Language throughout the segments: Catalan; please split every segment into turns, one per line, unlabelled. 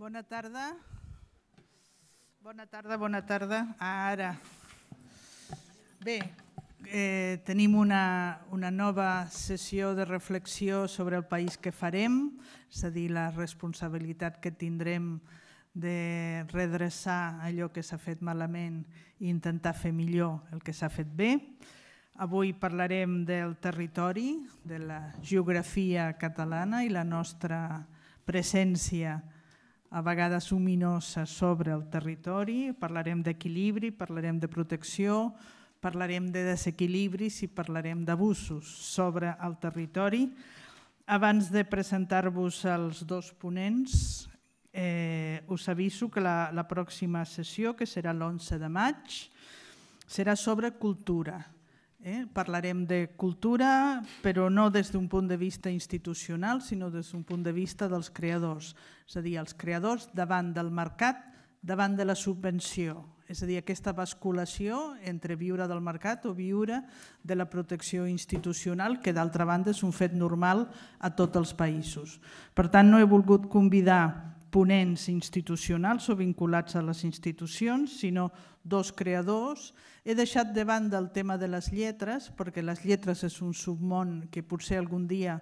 Bona tarda. Bona tarda, bona tarda. Ara. Bé, eh, tenim una, una nova sessió de reflexió sobre el país que farem, és a dir, la responsabilitat que tindrem de redreçar allò que s'ha fet malament i intentar fer millor el que s'ha fet bé. Avui parlarem del territori, de la geografia catalana i la nostra presència catalana a vegades ominosa sobre el territori, parlarem d'equilibri, parlarem de protecció, parlarem de desequilibris i parlarem d'abusos sobre el territori. Abans de presentar-vos els dos ponents, eh, us aviso que la, la pròxima sessió, que serà l'11 de maig, serà sobre cultura. Eh? Parlarem de cultura, però no des d'un punt de vista institucional, sinó des d'un punt de vista dels creadors, és a dir, els creadors davant del mercat, davant de la subvenció. És a dir, aquesta basculació entre viure del mercat o viure de la protecció institucional, que d'altra banda és un fet normal a tots els països. Per tant, no he volgut convidar ponents institucionals o vinculats a les institucions, sinó dos creadors. He deixat de banda el tema de les lletres, perquè les lletres és un submón que potser algun dia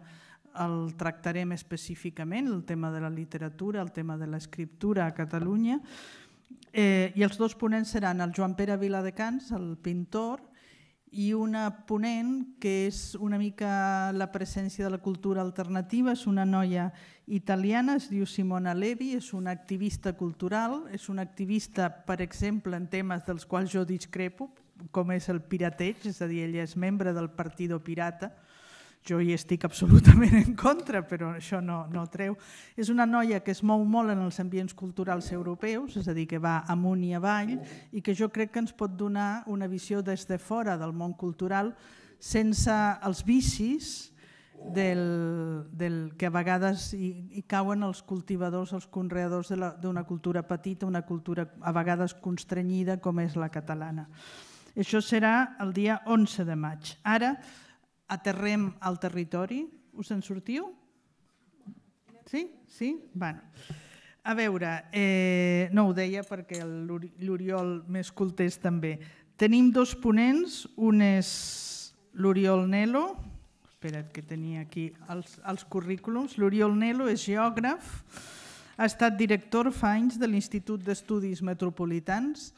el tractarem específicament, el tema de la literatura, el tema de l'escriptura a Catalunya. Eh, I els dos ponents seran el Joan Pere Viladecans, el pintor, i una ponent que és una mica la presència de la cultura alternativa, és una noia italiana, es diu Simona Levi, és una activista cultural, és una activista, per exemple, en temes dels quals jo discrepo, com és el pirateig, és a dir, ella és membre del Partido Pirata, jo hi estic absolutament en contra, però això no, no treu. És una noia que es mou molt en els ambients culturals europeus, és a dir, que va amunt i avall, i que jo crec que ens pot donar una visió des de fora del món cultural sense els vicis, del, del que a vegades hi, hi cauen els cultivadors, els conreadors d'una cultura petita, una cultura a vegades constrenyida com és la catalana. Això serà el dia 11 de maig. Ara aterrem al territori. Us en sortiu? Sí? Sí? Bueno. A veure, eh, no ho deia perquè l'Oriol més també. Tenim dos ponents, un és l'Oriol Nelo, espera't que tenia aquí els, els currículums. L'Oriol Nelo és geògraf, ha estat director fa anys de l'Institut d'Estudis Metropolitans.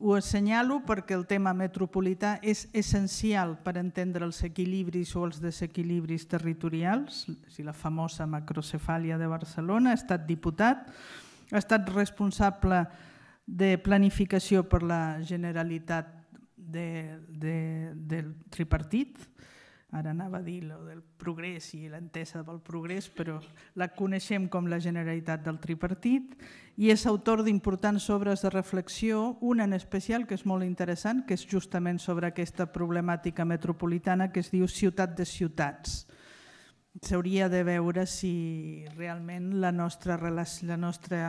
Ho assenyalo perquè el tema metropolità és essencial per entendre els equilibris o els desequilibris territorials, si la famosa macrocefàlia de Barcelona, ha estat diputat, ha estat responsable de planificació per la Generalitat de, de, del tripartit, Ara anava a dir del progrés i l'entesa del progrés, però la coneixem com la Generalitat del Tripartit i és autor d'importants obres de reflexió, una en especial que és molt interessant, que és justament sobre aquesta problemàtica metropolitana que es diu Ciutat de Ciutats. S'hauria de veure si realment la nostra, la nostra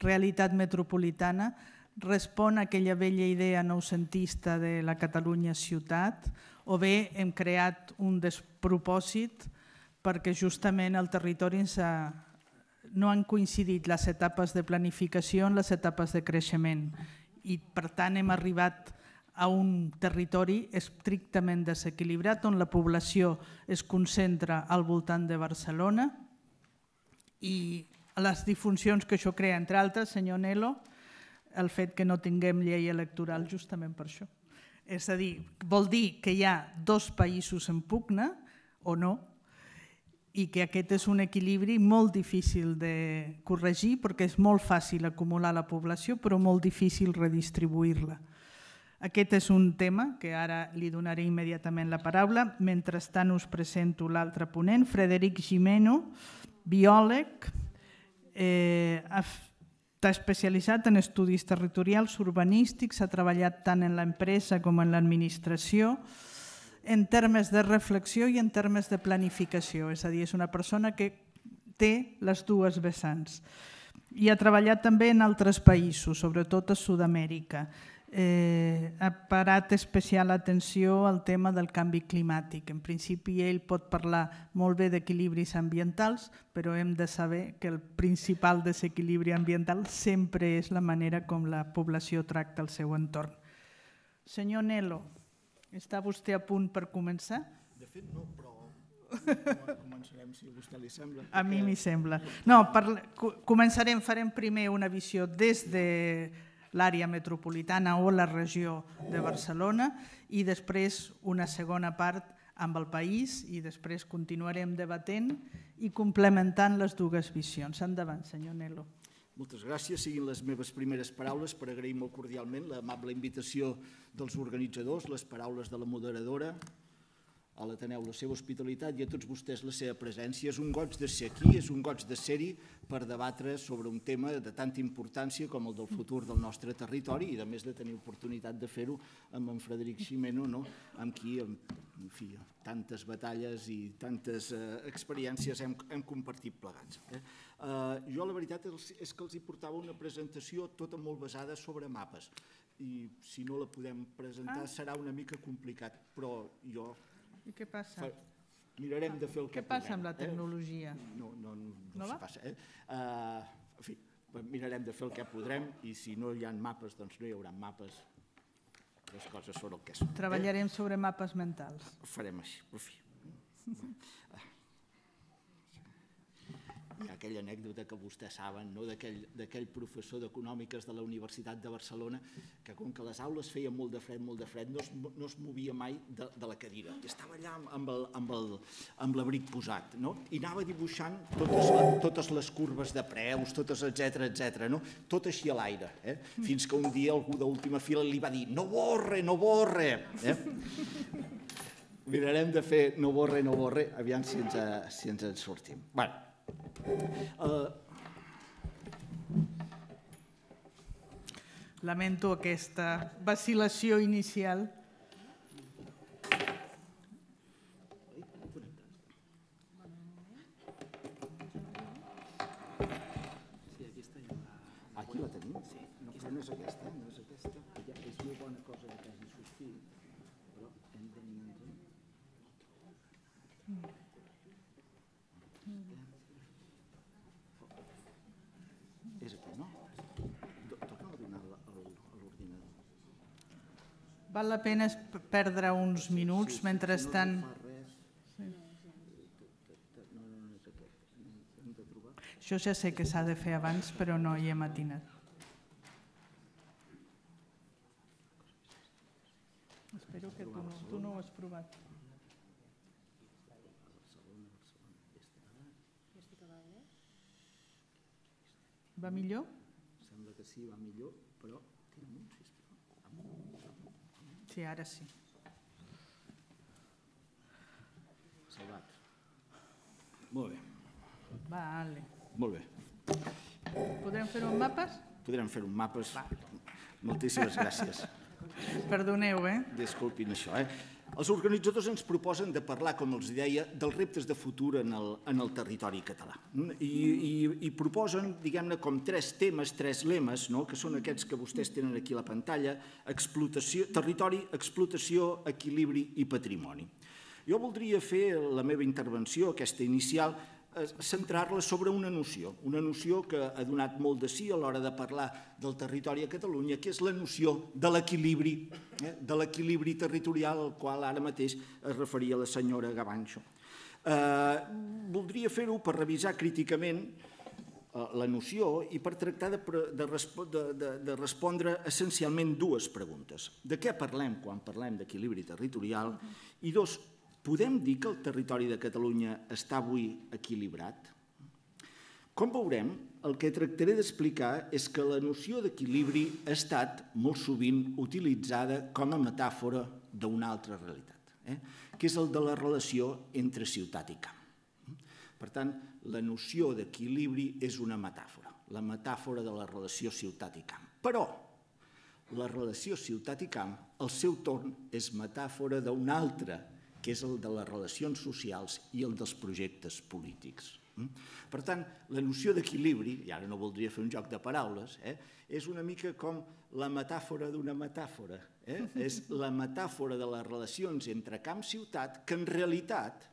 realitat metropolitana respon a aquella vella idea noucentista de la Catalunya ciutat o bé hem creat un despropòsit perquè justament el territori ens ha, no han coincidit les etapes de planificació amb les etapes de creixement i per tant hem arribat a un territori estrictament desequilibrat on la població es concentra al voltant de Barcelona i les disfuncions que això crea, entre altres, senyor Nelo, el fet que no tinguem llei electoral justament per això. És a dir, vol dir que hi ha dos països en pugna o no, i que aquest és un equilibri molt difícil de corregir perquè és molt fàcil acumular la població però molt difícil redistribuir-la. Aquest és un tema que ara li donaré immediatament la paraula. Mentrestant us presento l'altre ponent, Frederic Gimeno, biòleg, eh, T'ha especialitzat en estudis territorials urbanístics, ha treballat tant en l'empresa com en l'administració, en termes de reflexió i en termes de planificació, és a dir, és una persona que té les dues vessants. I ha treballat també en altres països, sobretot a Sud-amèrica eh, ha parat especial atenció al tema del canvi climàtic. En principi, ell pot parlar molt bé d'equilibris ambientals, però hem de saber que el principal desequilibri ambiental sempre és la manera com la població tracta el seu entorn. Senyor Nelo, està vostè a punt per començar? De fet, no, però
començarem, si a vostè li sembla. Perquè... A mi m'hi sembla.
No, començarem, farem primer una visió des de l'àrea metropolitana o la regió de Barcelona i després una segona part amb el país i després continuarem debatent i complementant les dues visions. Endavant, senyor Nelo.
Moltes gràcies. Siguin les meves primeres paraules per agrair molt cordialment l'amable invitació dels organitzadors, les paraules de la moderadora, a l'Ateneu la seva hospitalitat i a tots vostès la seva presència. És un goig de ser aquí, és un goig de ser-hi per debatre sobre un tema de tanta importància com el del futur del nostre territori i a més de tenir oportunitat de fer-ho amb en Frederic Ximeno, no? amb qui en fi, tantes batalles i tantes eh, experiències hem, hem compartit plegats. Eh? Eh, jo la veritat és, és que els hi portava una presentació tota molt basada sobre mapes i si no la podem presentar ah. serà una mica complicat, però jo
i què passa?
Mirarem de fer el que puguem. Què passa amb la eh? tecnologia?
No, no, no, no, no passa.
Eh? Uh, en fi, mirarem de fer el que podrem i si no hi ha mapes, doncs no hi haurà mapes. Les coses són el que són. Eh? Treballarem
eh? sobre mapes mentals. Farem així, per fi.
aquella anècdota que vostès saben, no? d'aquell professor d'Econòmiques de la Universitat de Barcelona, que com que les aules feien molt de fred, molt de fred, no es, no es movia mai de, de la cadira. I estava allà amb l'abric posat, no? i anava dibuixant totes, totes les curves de preus, totes etc etc. no? tot així a l'aire, eh? fins que un dia algú d'última fila li va dir no borre, no borre! Eh? mirarem de fer no borre, no borre, aviam si ens, si ens en sortim. Bueno,
Eh, lamento aquesta vacil·lació inicial. Val la pena perdre uns minuts mentrestant... Jo ja sé que s'ha de fer abans, però no hi he matinat. Espero que tu no, tu no ho has provat. Va millor?
Sembla que sí, va millor, però Sí, ara sí. Salvat. Molt bé. Vale. Molt bé.
Podrem fer un mapes?
Podrem fer un mapes. Va. Moltíssimes gràcies. Perdoneu, eh? Disculpin això, eh? Els organitzadors ens proposen de parlar, com els deia, dels reptes de futur en el, en el territori català. I, i, i proposen, diguem-ne, com tres temes, tres lemes, no? que són aquests que vostès tenen aquí a la pantalla, explotació, territori, explotació, equilibri i patrimoni. Jo voldria fer la meva intervenció, aquesta inicial, Eh, centrar-la sobre una noció, una noció que ha donat molt de sí a l'hora de parlar del territori a Catalunya, que és la noció de l'equilibri, eh, de l'equilibri territorial al qual ara mateix es referia la senyora Gabancho. Eh, voldria fer-ho per revisar críticament eh, la noció i per tractar de, de, de, de respondre essencialment dues preguntes. De què parlem quan parlem d'equilibri territorial? I dos, podem dir que el territori de Catalunya està avui equilibrat? Com veurem, el que tractaré d'explicar és que la noció d'equilibri ha estat molt sovint utilitzada com a metàfora d'una altra realitat, eh? que és el de la relació entre ciutat i camp. Per tant, la noció d'equilibri és una metàfora, la metàfora de la relació ciutat i camp. Però la relació ciutat i camp, al seu torn, és metàfora d'una altra que és el de les relacions socials i el dels projectes polítics. Mm? Per tant, la noció d'equilibri, i ara no voldria fer un joc de paraules, eh, és una mica com la metàfora d'una metàfora. Eh? És la metàfora de les relacions entre camp-ciutat que en realitat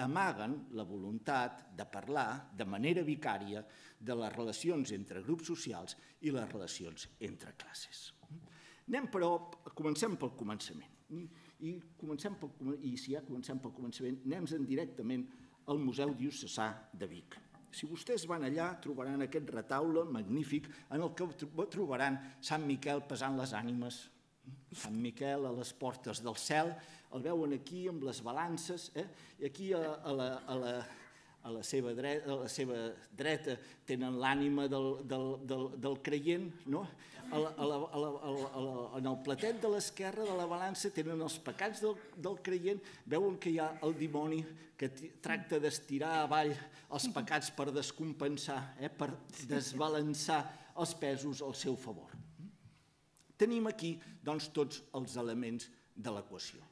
amaguen la voluntat de parlar de manera vicària de les relacions entre grups socials i les relacions entre classes. Mm? Anem, però, comencem pel començament. Mm? i, comencem pel, i si ja comencem pel començament, anem en directament al Museu Diocesà de Vic. Si vostès van allà, trobaran aquest retaule magnífic en el que trobaran Sant Miquel pesant les ànimes, Sant Miquel a les portes del cel, el veuen aquí amb les balances, eh? i aquí a, a la, a la, a la seva dreta, a la seva dreta tenen l'ànima del, del, del, del creient, no? A la, a la, a la, a la, a la, en el platet de l'esquerra de la balança tenen els pecats del, del creient, veuen que hi ha el dimoni que tracta d'estirar avall els pecats per descompensar, eh? per desbalançar els pesos al seu favor. Tenim aquí doncs, tots els elements de l'equació.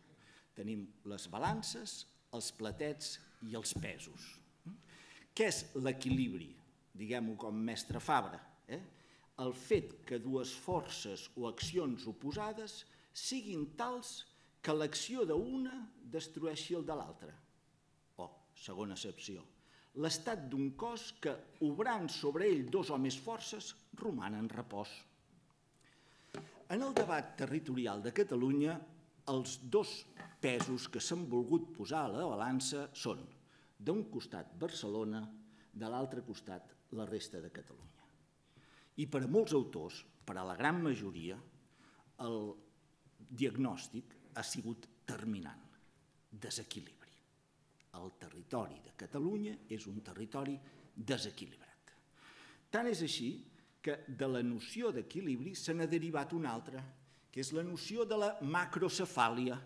Tenim les balances, els platets i els pesos. Què és l'equilibri, diguem-ho com mestre Fabra? Eh? El fet que dues forces o accions oposades siguin tals que l'acció d'una destrueixi el de l'altra. O, segona excepció, l'estat d'un cos que, obrant sobre ell dos o més forces, roman en repòs. En el debat territorial de Catalunya, els dos pesos que s'han volgut posar a la balança són d'un costat Barcelona, de l'altre costat la resta de Catalunya. I per a molts autors, per a la gran majoria, el diagnòstic ha sigut terminant, desequilibri. El territori de Catalunya és un territori desequilibrat. Tant és així que de la noció d'equilibri se n'ha derivat una altra, que és la noció de la macrocefàlia.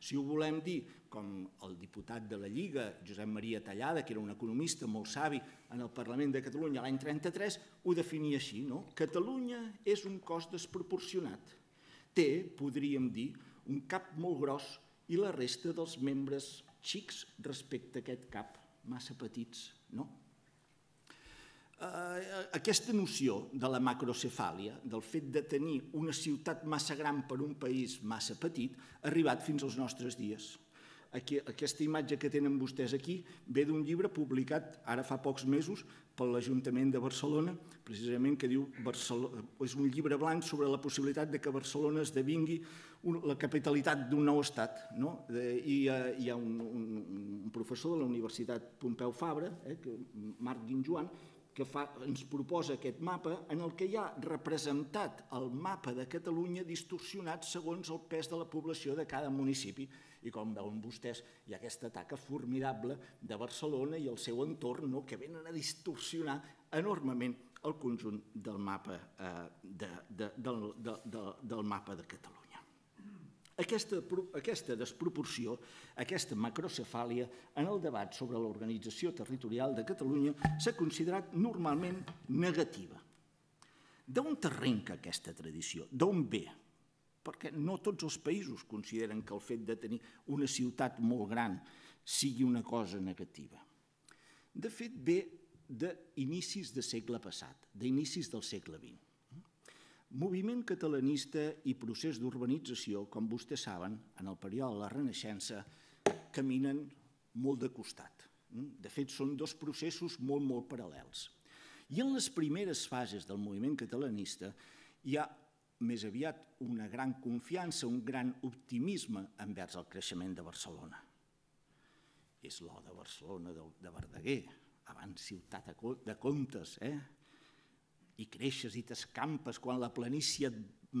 Si ho volem dir com el diputat de la Lliga, Josep Maria Tallada, que era un economista molt savi en el Parlament de Catalunya l'any 33, ho definia així, no? Catalunya és un cos desproporcionat. Té, podríem dir, un cap molt gros i la resta dels membres xics respecte a aquest cap, massa petits, no? Eh, aquesta noció de la macrocefàlia, del fet de tenir una ciutat massa gran per un país massa petit, ha arribat fins als nostres dies aquesta imatge que tenen vostès aquí ve d'un llibre publicat ara fa pocs mesos per l'Ajuntament de Barcelona, precisament que diu Barcelona, és un llibre blanc sobre la possibilitat de que Barcelona esdevingui la capitalitat d'un nou estat. No? I eh, hi ha un, un, un professor de la Universitat Pompeu Fabra, eh, que, Marc Guinjoan, que fa, ens proposa aquest mapa en el que hi ha representat el mapa de Catalunya distorsionat segons el pes de la població de cada municipi. I com veuen vostès, hi ha aquesta taca formidable de Barcelona i el seu entorn no? que venen a distorsionar enormement el conjunt del mapa, eh, de, de, del, de, de, del mapa de Catalunya. Aquesta, aquesta desproporció, aquesta macrocefàlia en el debat sobre l'organització territorial de Catalunya s'ha considerat normalment negativa. D'on terrenca aquesta tradició? D'on ve? perquè no tots els països consideren que el fet de tenir una ciutat molt gran sigui una cosa negativa. De fet, ve d'inicis de segle passat, d'inicis del segle XX. Moviment catalanista i procés d'urbanització, com vostès saben, en el període de la Renaixença, caminen molt de costat. De fet, són dos processos molt, molt paral·lels. I en les primeres fases del moviment catalanista hi ha més aviat una gran confiança, un gran optimisme envers el creixement de Barcelona. És l'O de Barcelona, de, Verdaguer, abans ciutat de comptes, eh? i creixes i t'escampes, quan la planícia et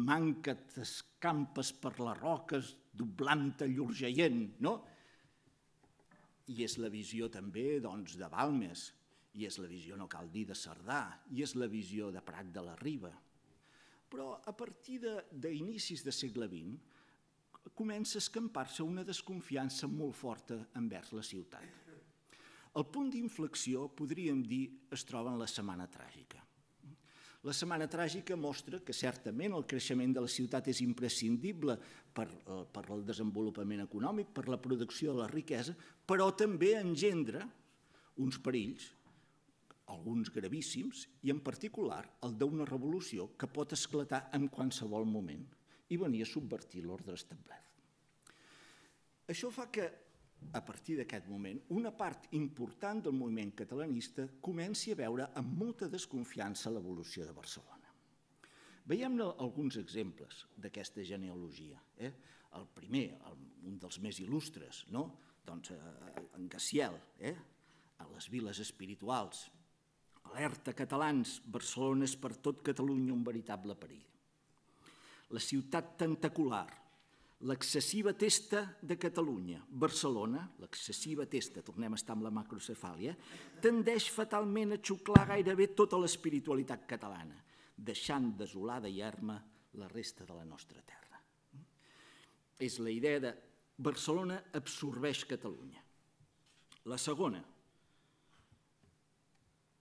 manca, t'escampes per les roques, doblant-te llur jaient, no? I és la visió també doncs, de Balmes, i és la visió, no cal dir, de Cerdà, i és la visió de Prat de la Riba, però a partir d'inicis de, segle XX comença a escampar-se una desconfiança molt forta envers la ciutat. El punt d'inflexió, podríem dir, es troba en la Setmana Tràgica. La Setmana Tràgica mostra que certament el creixement de la ciutat és imprescindible per, eh, per desenvolupament econòmic, per la producció de la riquesa, però també engendra uns perills alguns gravíssims, i en particular el d'una revolució que pot esclatar en qualsevol moment i venir a subvertir l'ordre establert. Això fa que, a partir d'aquest moment, una part important del moviment catalanista comenci a veure amb molta desconfiança l'evolució de Barcelona. Veiem ne alguns exemples d'aquesta genealogia. Eh? El primer, el, un dels més il·lustres, no? doncs, eh, en Gaciel, eh? a les viles espirituals, Alerta catalans, Barcelona és per tot Catalunya un veritable perill. La ciutat tentacular, l'excessiva testa de Catalunya, Barcelona, l'excessiva testa, tornem a estar amb la macrocefàlia, tendeix fatalment a xuclar gairebé tota l'espiritualitat catalana, deixant desolada i arma la resta de la nostra terra. És la idea de Barcelona absorbeix Catalunya. La segona,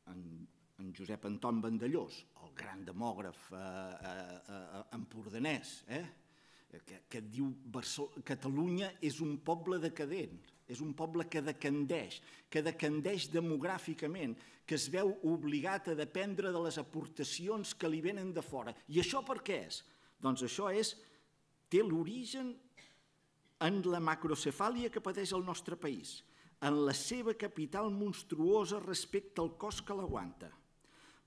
en en Josep Anton Vandellós, el gran demògraf eh, eh, eh empordanès, eh, que, que diu Catalunya és un poble decadent, és un poble que decandeix, que decandeix demogràficament, que es veu obligat a dependre de les aportacions que li venen de fora. I això per què és? Doncs això és, té l'origen en la macrocefàlia que pateix el nostre país, en la seva capital monstruosa respecte al cos que l'aguanta.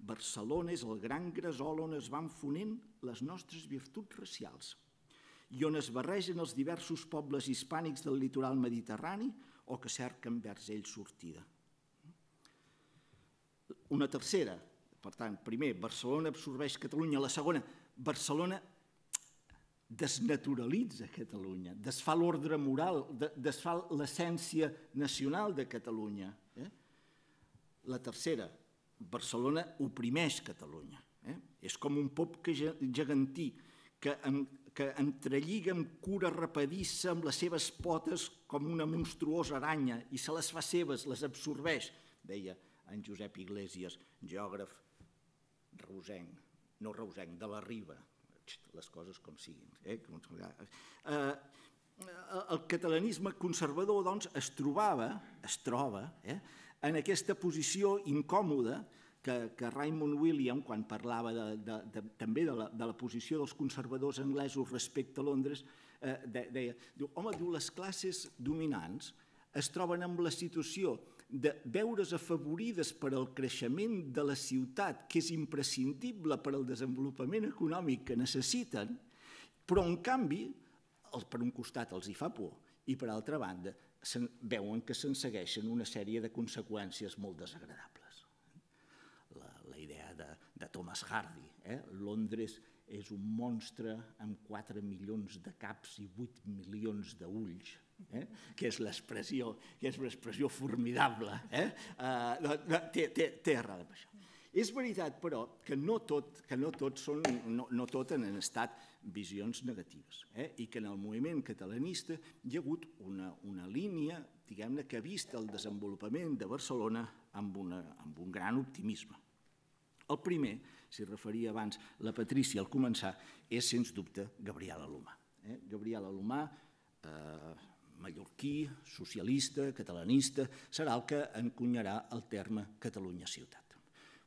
Barcelona és el gran gresol on es van fonent les nostres virtuts racials i on es barregen els diversos pobles hispànics del litoral mediterrani o que cerquen vers ell sortida. Una tercera, per tant, primer, Barcelona absorbeix Catalunya. La segona, Barcelona desnaturalitza Catalunya, desfà l'ordre moral, desfà l'essència nacional de Catalunya. Eh? La tercera, Barcelona oprimeix Catalunya. Eh? És com un pop que gegantí, que, en, que entrelliga amb cura rapadissa amb les seves potes com una monstruosa aranya i se les fa seves, les absorbeix, deia en Josep Iglesias, geògraf reusenc, no reusenc, de la Riba, les coses eh? com siguin. Eh? Eh, el catalanisme conservador doncs, es trobava, es troba, eh, en aquesta posició incòmoda que, que Raymond William, quan parlava de, de, de, també de la, de la posició dels conservadors anglesos respecte a Londres, eh, de, deia, diu, home, diu, les classes dominants es troben amb la situació de veure's afavorides per al creixement de la ciutat, que és imprescindible per al desenvolupament econòmic que necessiten, però en canvi, per un costat els hi fa por i per altra banda veuen que se'n segueixen una sèrie de conseqüències molt desagradables. La, la idea de, de Thomas Hardy, eh? Londres és un monstre amb 4 milions de caps i 8 milions d'ulls, eh? que és l'expressió que és l'expressió formidable. Eh? Uh, no, no, té, té, té errada amb això. És veritat, però, que no tot, que no tot, són, no, no tot han estat visions negatives. Eh? I que en el moviment catalanista hi ha hagut una, una línia diguem-ne, que ha vist el desenvolupament de Barcelona amb, una, amb un gran optimisme. El primer, s'hi referia abans la Patrícia al començar, és, sens dubte, Gabriel Alomar. Eh? Gabriel Alomar, eh, mallorquí, socialista, catalanista, serà el que encunyarà el terme Catalunya-Ciutat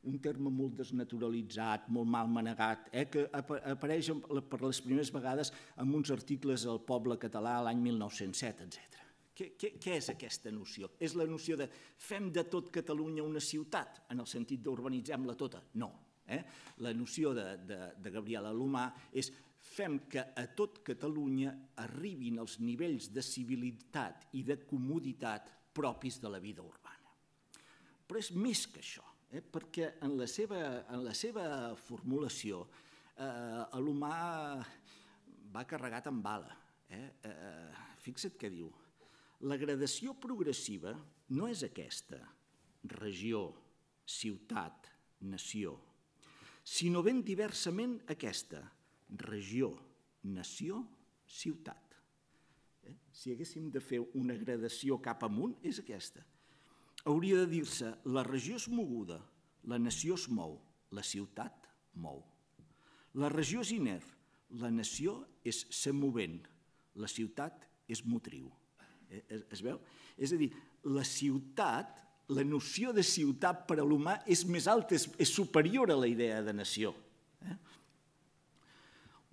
un terme molt desnaturalitzat, molt mal manegat, eh, que apareix per les primeres vegades en uns articles al poble català l'any 1907, etc. Què, què, què és aquesta noció? És la noció de fem de tot Catalunya una ciutat, en el sentit d'urbanitzem-la tota? No. Eh? La noció de, de, de Gabriel Alomà és fem que a tot Catalunya arribin els nivells de civilitat i de comoditat propis de la vida urbana. Però és més que això Eh, perquè en la seva, en la seva formulació eh, l'humà va carregat amb bala. Eh? Eh, fixa't què diu. La gradació progressiva no és aquesta, regió, ciutat, nació, sinó ben diversament aquesta, regió, nació, ciutat. Eh? Si haguéssim de fer una gradació cap amunt, és aquesta hauria de dir-se la regió és moguda, la nació es mou, la ciutat mou. La regió és inert, la nació és ser movent, la ciutat és motriu. Eh, es, es veu? És a dir, la ciutat, la noció de ciutat per a l'humà és més alta, és, és superior a la idea de nació. Eh?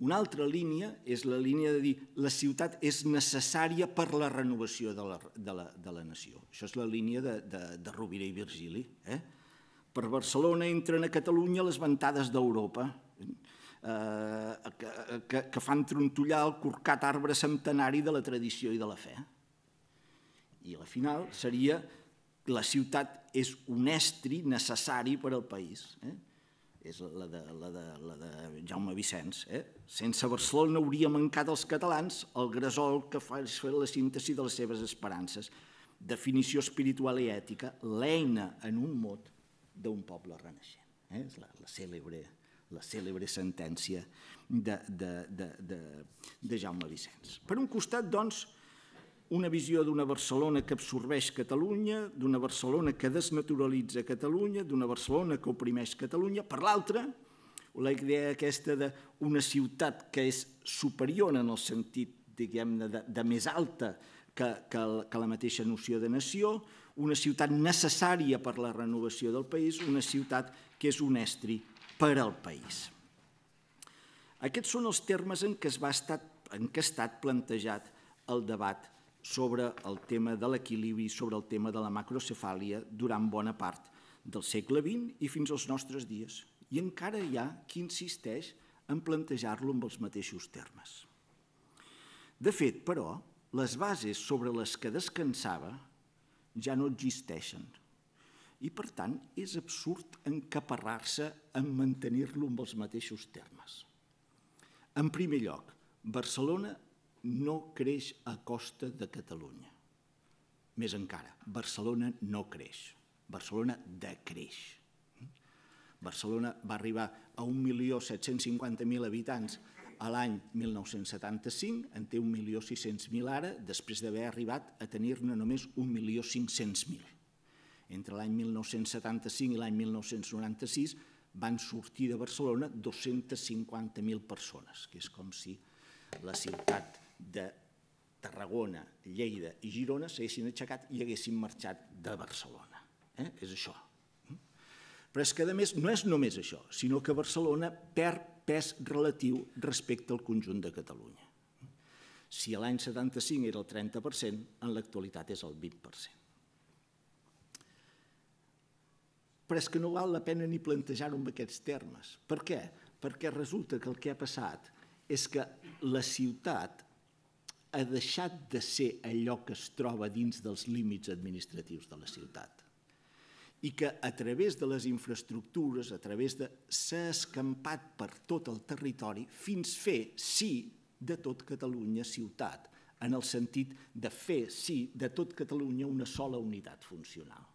Una altra línia és la línia de dir la ciutat és necessària per la renovació de la, de la, de la nació. Això és la línia de, de, de Rovira i Virgili. Eh? Per Barcelona entren a Catalunya les ventades d'Europa, eh, que, que, que fan trontollar el corcat arbre centenari de la tradició i de la fe. I la final seria la ciutat és un estri necessari per al país. Eh? és la de, la de, la de Jaume Vicenç. Eh? Sense Barcelona hauria mancat als catalans el gresol que fa la síntesi de les seves esperances. Definició espiritual i ètica, l'eina en un mot d'un poble renaixent. Eh? És la, la, cèlebre, la cèlebre sentència de, de, de, de, de Jaume Vicenç. Per un costat, doncs, una visió d'una Barcelona que absorbeix Catalunya, d'una Barcelona que desnaturalitza Catalunya, d'una Barcelona que oprimeix Catalunya. Per l'altra, la idea aquesta d'una ciutat que és superior en el sentit, diguem-ne, de, de més alta que, que, que la mateixa noció de nació, una ciutat necessària per la renovació del país, una ciutat que és un estri per al país. Aquests són els termes en què es va estar, en què ha estat plantejat el debat sobre el tema de l'equilibri, sobre el tema de la macrocefàlia durant bona part del segle XX i fins als nostres dies. I encara hi ha qui insisteix en plantejar-lo amb els mateixos termes. De fet, però, les bases sobre les que descansava ja no existeixen i, per tant, és absurd encaparrar-se en mantenir-lo amb els mateixos termes. En primer lloc, Barcelona no creix a costa de Catalunya. Més encara, Barcelona no creix. Barcelona decreix. Barcelona va arribar a 1.750.000 habitants a l'any 1975, en té 1.600.000 ara, després d'haver arribat a tenir-ne només 1.500.000. Entre l'any 1975 i l'any 1996 van sortir de Barcelona 250.000 persones, que és com si la ciutat de Tarragona, Lleida i Girona s'haguessin aixecat i haguessin marxat de Barcelona. Eh? És això. Però és que, a més, no és només això, sinó que Barcelona perd pes relatiu respecte al conjunt de Catalunya. Si a l'any 75 era el 30%, en l'actualitat és el 20%. Però és que no val la pena ni plantejar-ho amb aquests termes. Per què? Perquè resulta que el que ha passat és que la ciutat ha deixat de ser allò que es troba dins dels límits administratius de la ciutat i que a través de les infraestructures, a través de... s'ha escampat per tot el territori fins fer, sí, de tot Catalunya ciutat, en el sentit de fer, sí, de tot Catalunya una sola unitat funcional.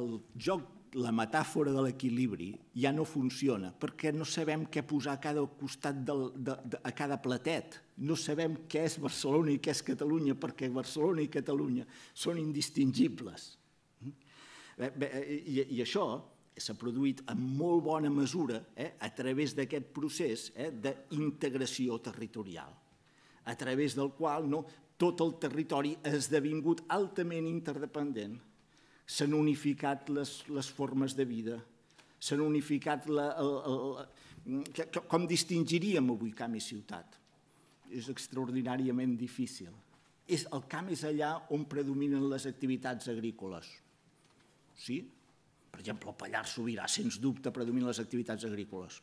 El joc la metàfora de l'equilibri ja no funciona perquè no sabem què posar a cada costat del, de, de, a cada platet. No sabem què és Barcelona i què és Catalunya perquè Barcelona i Catalunya són indistingibles. Mm? Eh, bé, bé, eh, i, I això s'ha produït en molt bona mesura eh, a través d'aquest procés eh, d'integració territorial, a través del qual no, tot el territori ha esdevingut altament interdependent s'han unificat les, les formes de vida, s'han unificat la, el, el, el, com distingiríem avui camp i ciutat? És extraordinàriament difícil. És, el camp és allà on predominen les activitats agrícoles. Sí? Per exemple, el Pallars Sobirà, sens dubte, predominen les activitats agrícoles.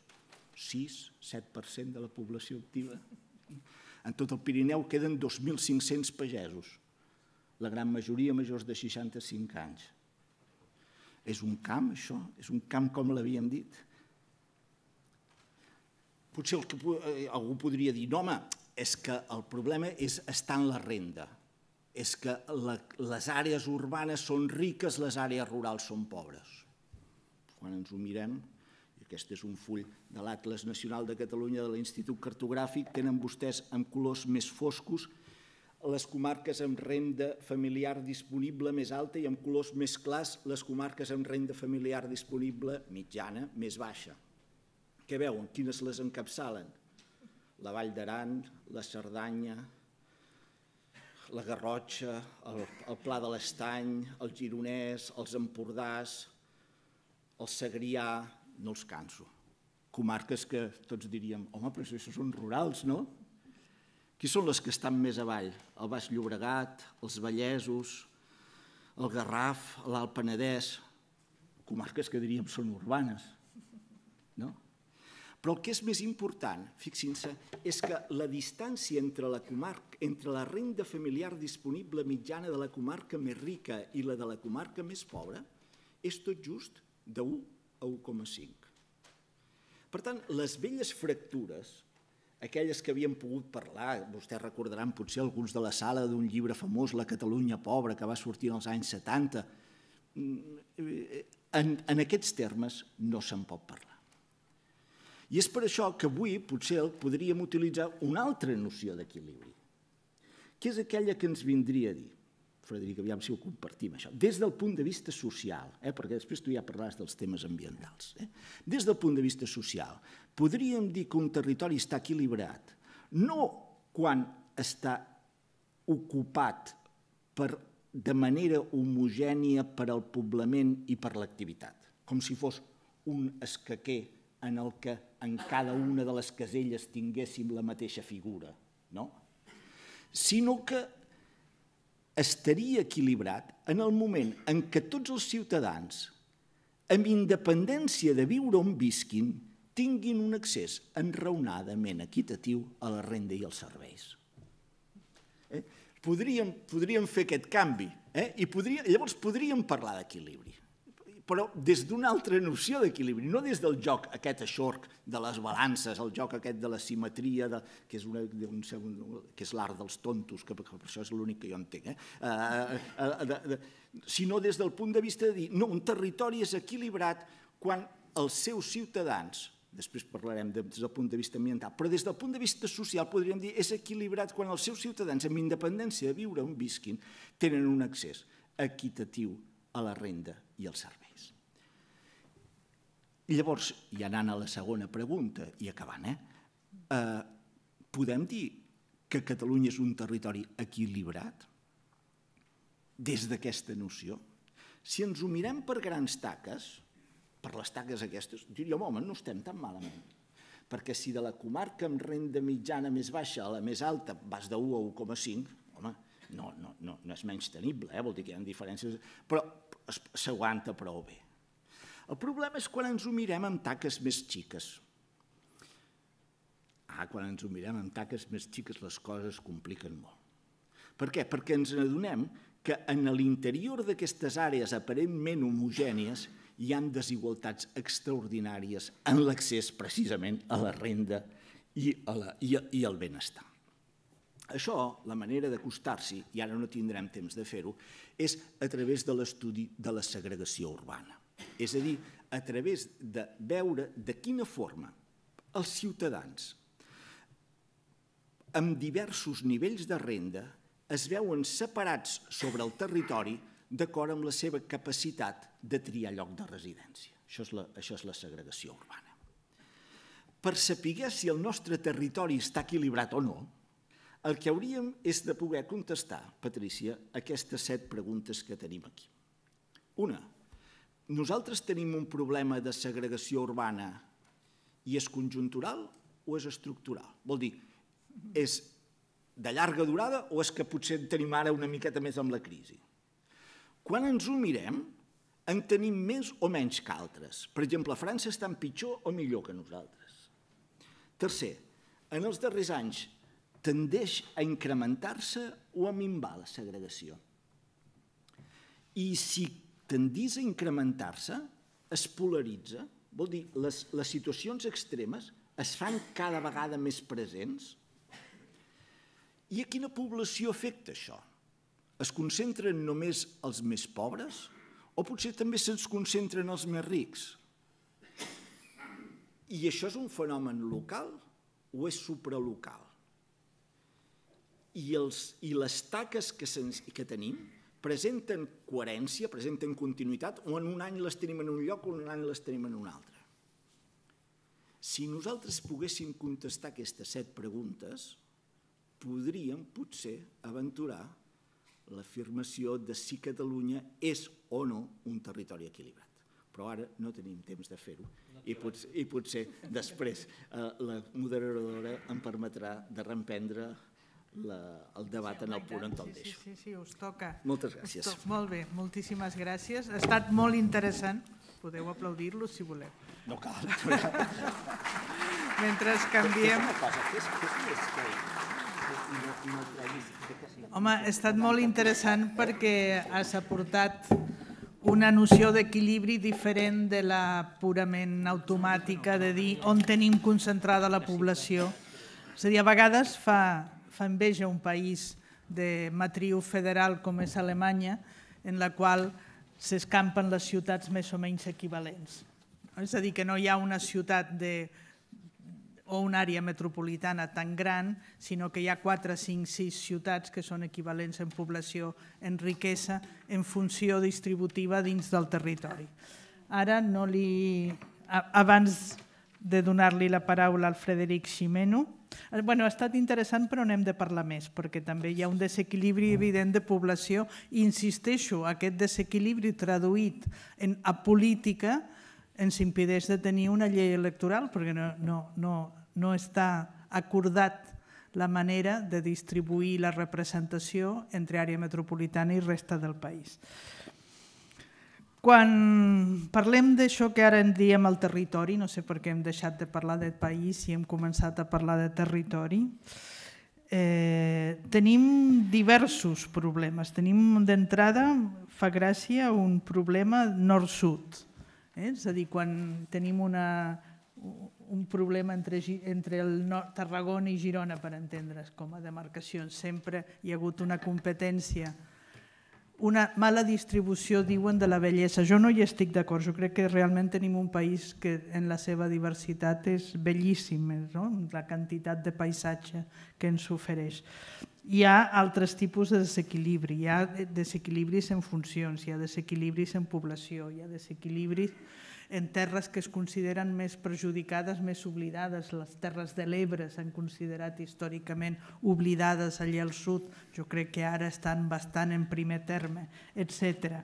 6-7% de la població activa. En tot el Pirineu queden 2.500 pagesos, la gran majoria majors de 65 anys. És un camp, això? És un camp com l'havíem dit? Potser que, eh, algú podria dir, no, home, és que el problema és estar en la renda, és que la, les àrees urbanes són riques, les àrees rurals són pobres. Quan ens ho mirem, i aquest és un full de l'Atlas Nacional de Catalunya de l'Institut Cartogràfic, tenen vostès amb colors més foscos, les comarques amb renda familiar disponible més alta i amb colors més clars les comarques amb renda familiar disponible mitjana més baixa. Què veuen? Quines les encapçalen? La Vall d'Aran, la Cerdanya, la Garrotxa, el, el Pla de l'Estany, el Gironès, els Empordàs, el Segrià, no els canso. Comarques que tots diríem, home, però això són rurals, no? Qui són les que estan més avall? El Baix Llobregat, els Vallesos, el Garraf, l'Alt Penedès, comarques que diríem són urbanes. No? Però el que és més important, fixin-se, és que la distància entre la, comarca, entre la renda familiar disponible mitjana de la comarca més rica i la de la comarca més pobra és tot just de 1 a 1,5. Per tant, les velles fractures aquelles que havien pogut parlar, vostès recordaran potser alguns de la sala d'un llibre famós, La Catalunya Pobra, que va sortir als anys 70, mm, eh, en, en aquests termes no se'n pot parlar. I és per això que avui potser podríem utilitzar una altra noció d'equilibri, que és aquella que ens vindria a dir Frederic, aviam si ho compartim, això. Des del punt de vista social, eh, perquè després tu ja parlaràs dels temes ambientals, eh? des del punt de vista social, podríem dir que un territori està equilibrat, no quan està ocupat per, de manera homogènia per al poblament i per l'activitat, com si fos un escaquer en el que en cada una de les caselles tinguéssim la mateixa figura, no? sinó que estaria equilibrat en el moment en què tots els ciutadans, amb independència de viure on visquin, tinguin un accés enraonadament equitatiu a la renda i als serveis. Eh? Podríem, podríem fer aquest canvi eh? i podria, llavors podríem parlar d'equilibri però des d'una altra noció d'equilibri, no des del joc aquest aixorc de les balances, el joc aquest de la simetria, que és, una, un segon, que és l'art dels tontos, que, per això és l'únic que jo entenc, eh? Eh, uh, de, de, sinó des del punt de vista de dir, no, un territori és equilibrat quan els seus ciutadans, després parlarem des del punt de vista ambiental, però des del punt de vista social podríem dir és equilibrat quan els seus ciutadans, amb independència de viure on visquin, tenen un accés equitatiu a la renda i al servei. Llavors, i anant a la segona pregunta i acabant, eh, eh, podem dir que Catalunya és un territori equilibrat des d'aquesta noció? Si ens ho mirem per grans taques, per les taques aquestes, diríem, home, no estem tan malament. Perquè si de la comarca amb renda mitjana més baixa a la més alta vas de 1 a 1,5, home, no, no, no, no és menys tenible, eh? vol dir que hi ha diferències, però s'aguanta prou bé. El problema és quan ens ho mirem amb taques més xiques. Ah, quan ens ho mirem amb taques més xiques les coses compliquen molt. Per què? Perquè ens adonem que en l'interior d'aquestes àrees aparentment homogènies hi han desigualtats extraordinàries en l'accés precisament a la renda i, a la, i, a, i al benestar. Això, la manera d'acostar-s'hi, i ara no tindrem temps de fer-ho, és a través de l'estudi de la segregació urbana. És a dir, a través de veure de quina forma els ciutadans amb diversos nivells de renda es veuen separats sobre el territori d'acord amb la seva capacitat de triar lloc de residència. Això és la, això és la segregació urbana. Per saber si el nostre territori està equilibrat o no, el que hauríem és de poder contestar, Patrícia, aquestes set preguntes que tenim aquí. Una, nosaltres tenim un problema de segregació urbana i és conjuntural o és estructural? Vol dir, és de llarga durada o és que potser en tenim ara una miqueta més amb la crisi? Quan ens ho mirem, en tenim més o menys que altres. Per exemple, a França està pitjor o millor que nosaltres. Tercer, en els darrers anys tendeix a incrementar-se o a minvar la segregació. I si tendís a incrementar-se, es polaritza, vol dir, les, les situacions extremes es fan cada vegada més presents. I a quina població afecta això? Es concentren només els més pobres o potser també se'ns concentren els més rics? I això és un fenomen local o és supralocal? I, els, i les taques que, que tenim presenten coherència, presenten continuïtat, o en un any les tenim en un lloc o en un any les tenim en un altre. Si nosaltres poguéssim contestar aquestes set preguntes, podríem potser aventurar l'afirmació de si Catalunya és o no un territori equilibrat. Però ara no tenim temps de fer-ho i, potser, i potser després eh, la moderadora em permetrà de reemprendre la, el debat sí, en el punt on te'l deixo.
Sí, sí, sí, us toca. Moltes gràcies. Toc, molt bé, moltíssimes gràcies. Ha estat molt interessant. Podeu aplaudir-lo si voleu. No cal. Mentre canviem...
Home, ha estat molt
interessant perquè has aportat una noció d'equilibri diferent de la purament automàtica de dir on tenim concentrada la població. És a dir, a vegades fa fa enveja un país de matriu federal com és Alemanya, en la qual s'escampen les ciutats més o menys equivalents. És a dir, que no hi ha una ciutat de, o una àrea metropolitana tan gran, sinó que hi ha 4, 5, 6 ciutats que són equivalents en població, en riquesa, en funció distributiva dins del territori. Ara no li... Abans de donar-li la paraula al Frederic Ximeno, Eh, bueno, ha estat interessant, però n'hem de parlar més, perquè també hi ha un desequilibri mm. evident de població. insisteixo, aquest desequilibri traduït en, a política ens impideix de tenir una llei electoral, perquè no, no, no, no està acordat la manera de distribuir la representació entre àrea metropolitana i resta del país. Quan parlem d'això que ara en diem el territori, no sé per què hem deixat de parlar de país i hem començat a parlar de territori, eh, tenim diversos problemes. Tenim d'entrada, fa gràcia, un problema nord-sud. Eh? És a dir, quan tenim una, un problema entre, entre el nord, Tarragona i Girona, per entendre's, com a demarcacions. Sempre hi ha hagut una competència una mala distribució, diuen, de la bellesa. Jo no hi estic d'acord, jo crec que realment tenim un país que en la seva diversitat és bellíssim, eh, no? la quantitat de paisatge que ens ofereix. Hi ha altres tipus de desequilibri, hi ha eh, desequilibris en funcions, hi ha desequilibris en població, hi ha desequilibris en terres que es consideren més perjudicades, més oblidades. Les terres de l'Ebre s'han considerat històricament oblidades allà al sud. Jo crec que ara estan bastant en primer terme, etc.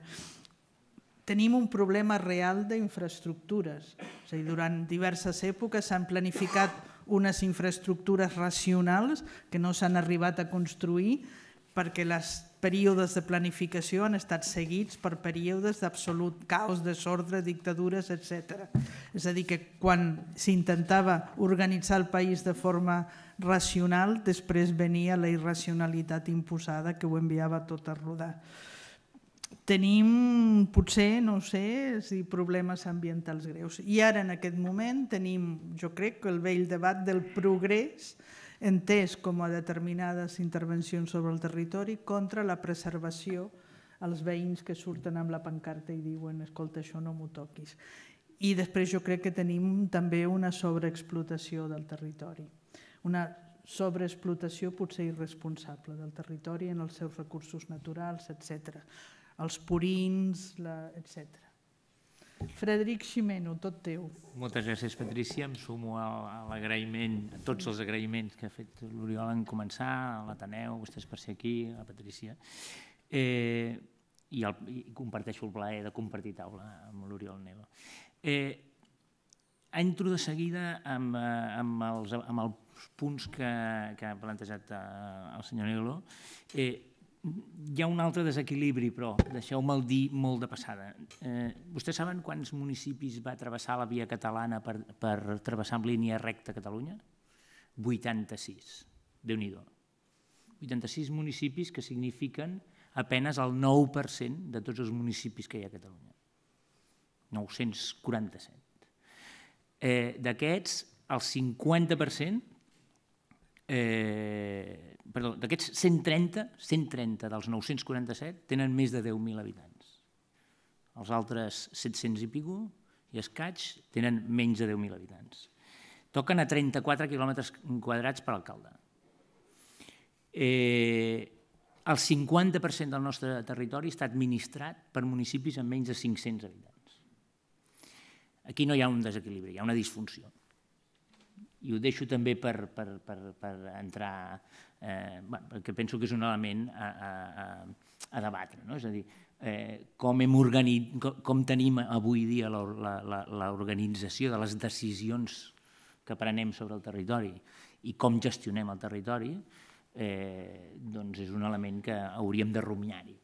Tenim un problema real d'infraestructures. És a dir, durant diverses èpoques s'han planificat unes infraestructures racionals que no s'han arribat a construir perquè les períodes de planificació han estat seguits per períodes d'absolut caos, desordre, dictadures, etc. És a dir, que quan s'intentava organitzar el país de forma racional, després venia la irracionalitat imposada que ho enviava tot a rodar. Tenim, potser, no sé, problemes ambientals greus. I ara, en aquest moment, tenim, jo crec, el vell debat del progrés, entès com a determinades intervencions sobre el territori contra la preservació als veïns que surten amb la pancarta i diuen escolta, això no m'ho toquis. I després jo crec que tenim també una sobreexplotació del territori, una sobreexplotació potser irresponsable del territori en els seus recursos naturals, etc. Els purins, la, etc. Frederic Ximeno, tot teu.
Moltes gràcies, Patrícia. Em sumo a l'agraïment, a tots els agraïments que ha fet l'Oriol en començar, a l'Ateneu, vostès per ser aquí, a Patrícia. Eh, i, el, i comparteixo el plaer de compartir taula amb l'Oriol Neva. Eh, entro de seguida amb, eh, amb, els, amb els punts que, que ha plantejat eh, el senyor Negro. Eh, hi ha un altre desequilibri, però deixeu-me'l dir molt de passada. Eh, vostès saben quants municipis va travessar la via catalana per, per travessar amb línia recta Catalunya? 86. déu nhi 86 municipis que signifiquen apenes el 9% de tots els municipis que hi ha a Catalunya. 947. Eh, D'aquests, el 50% eh, perdó, d'aquests 130, 130 dels 947 tenen més de 10.000 habitants. Els altres 700 i pico i escaig tenen menys de 10.000 habitants. Toquen a 34 quilòmetres quadrats per alcalde. Eh, el 50% del nostre territori està administrat per municipis amb menys de 500 habitants. Aquí no hi ha un desequilibri, hi ha una disfunció i ho deixo també per, per, per, per entrar, eh, bueno, perquè penso que és un element a, a, a, a debatre, no? és a dir, eh, com, hem com, com tenim avui dia l'organització de les decisions que prenem sobre el territori i com gestionem el territori, eh, doncs és un element que hauríem de rumiar-hi.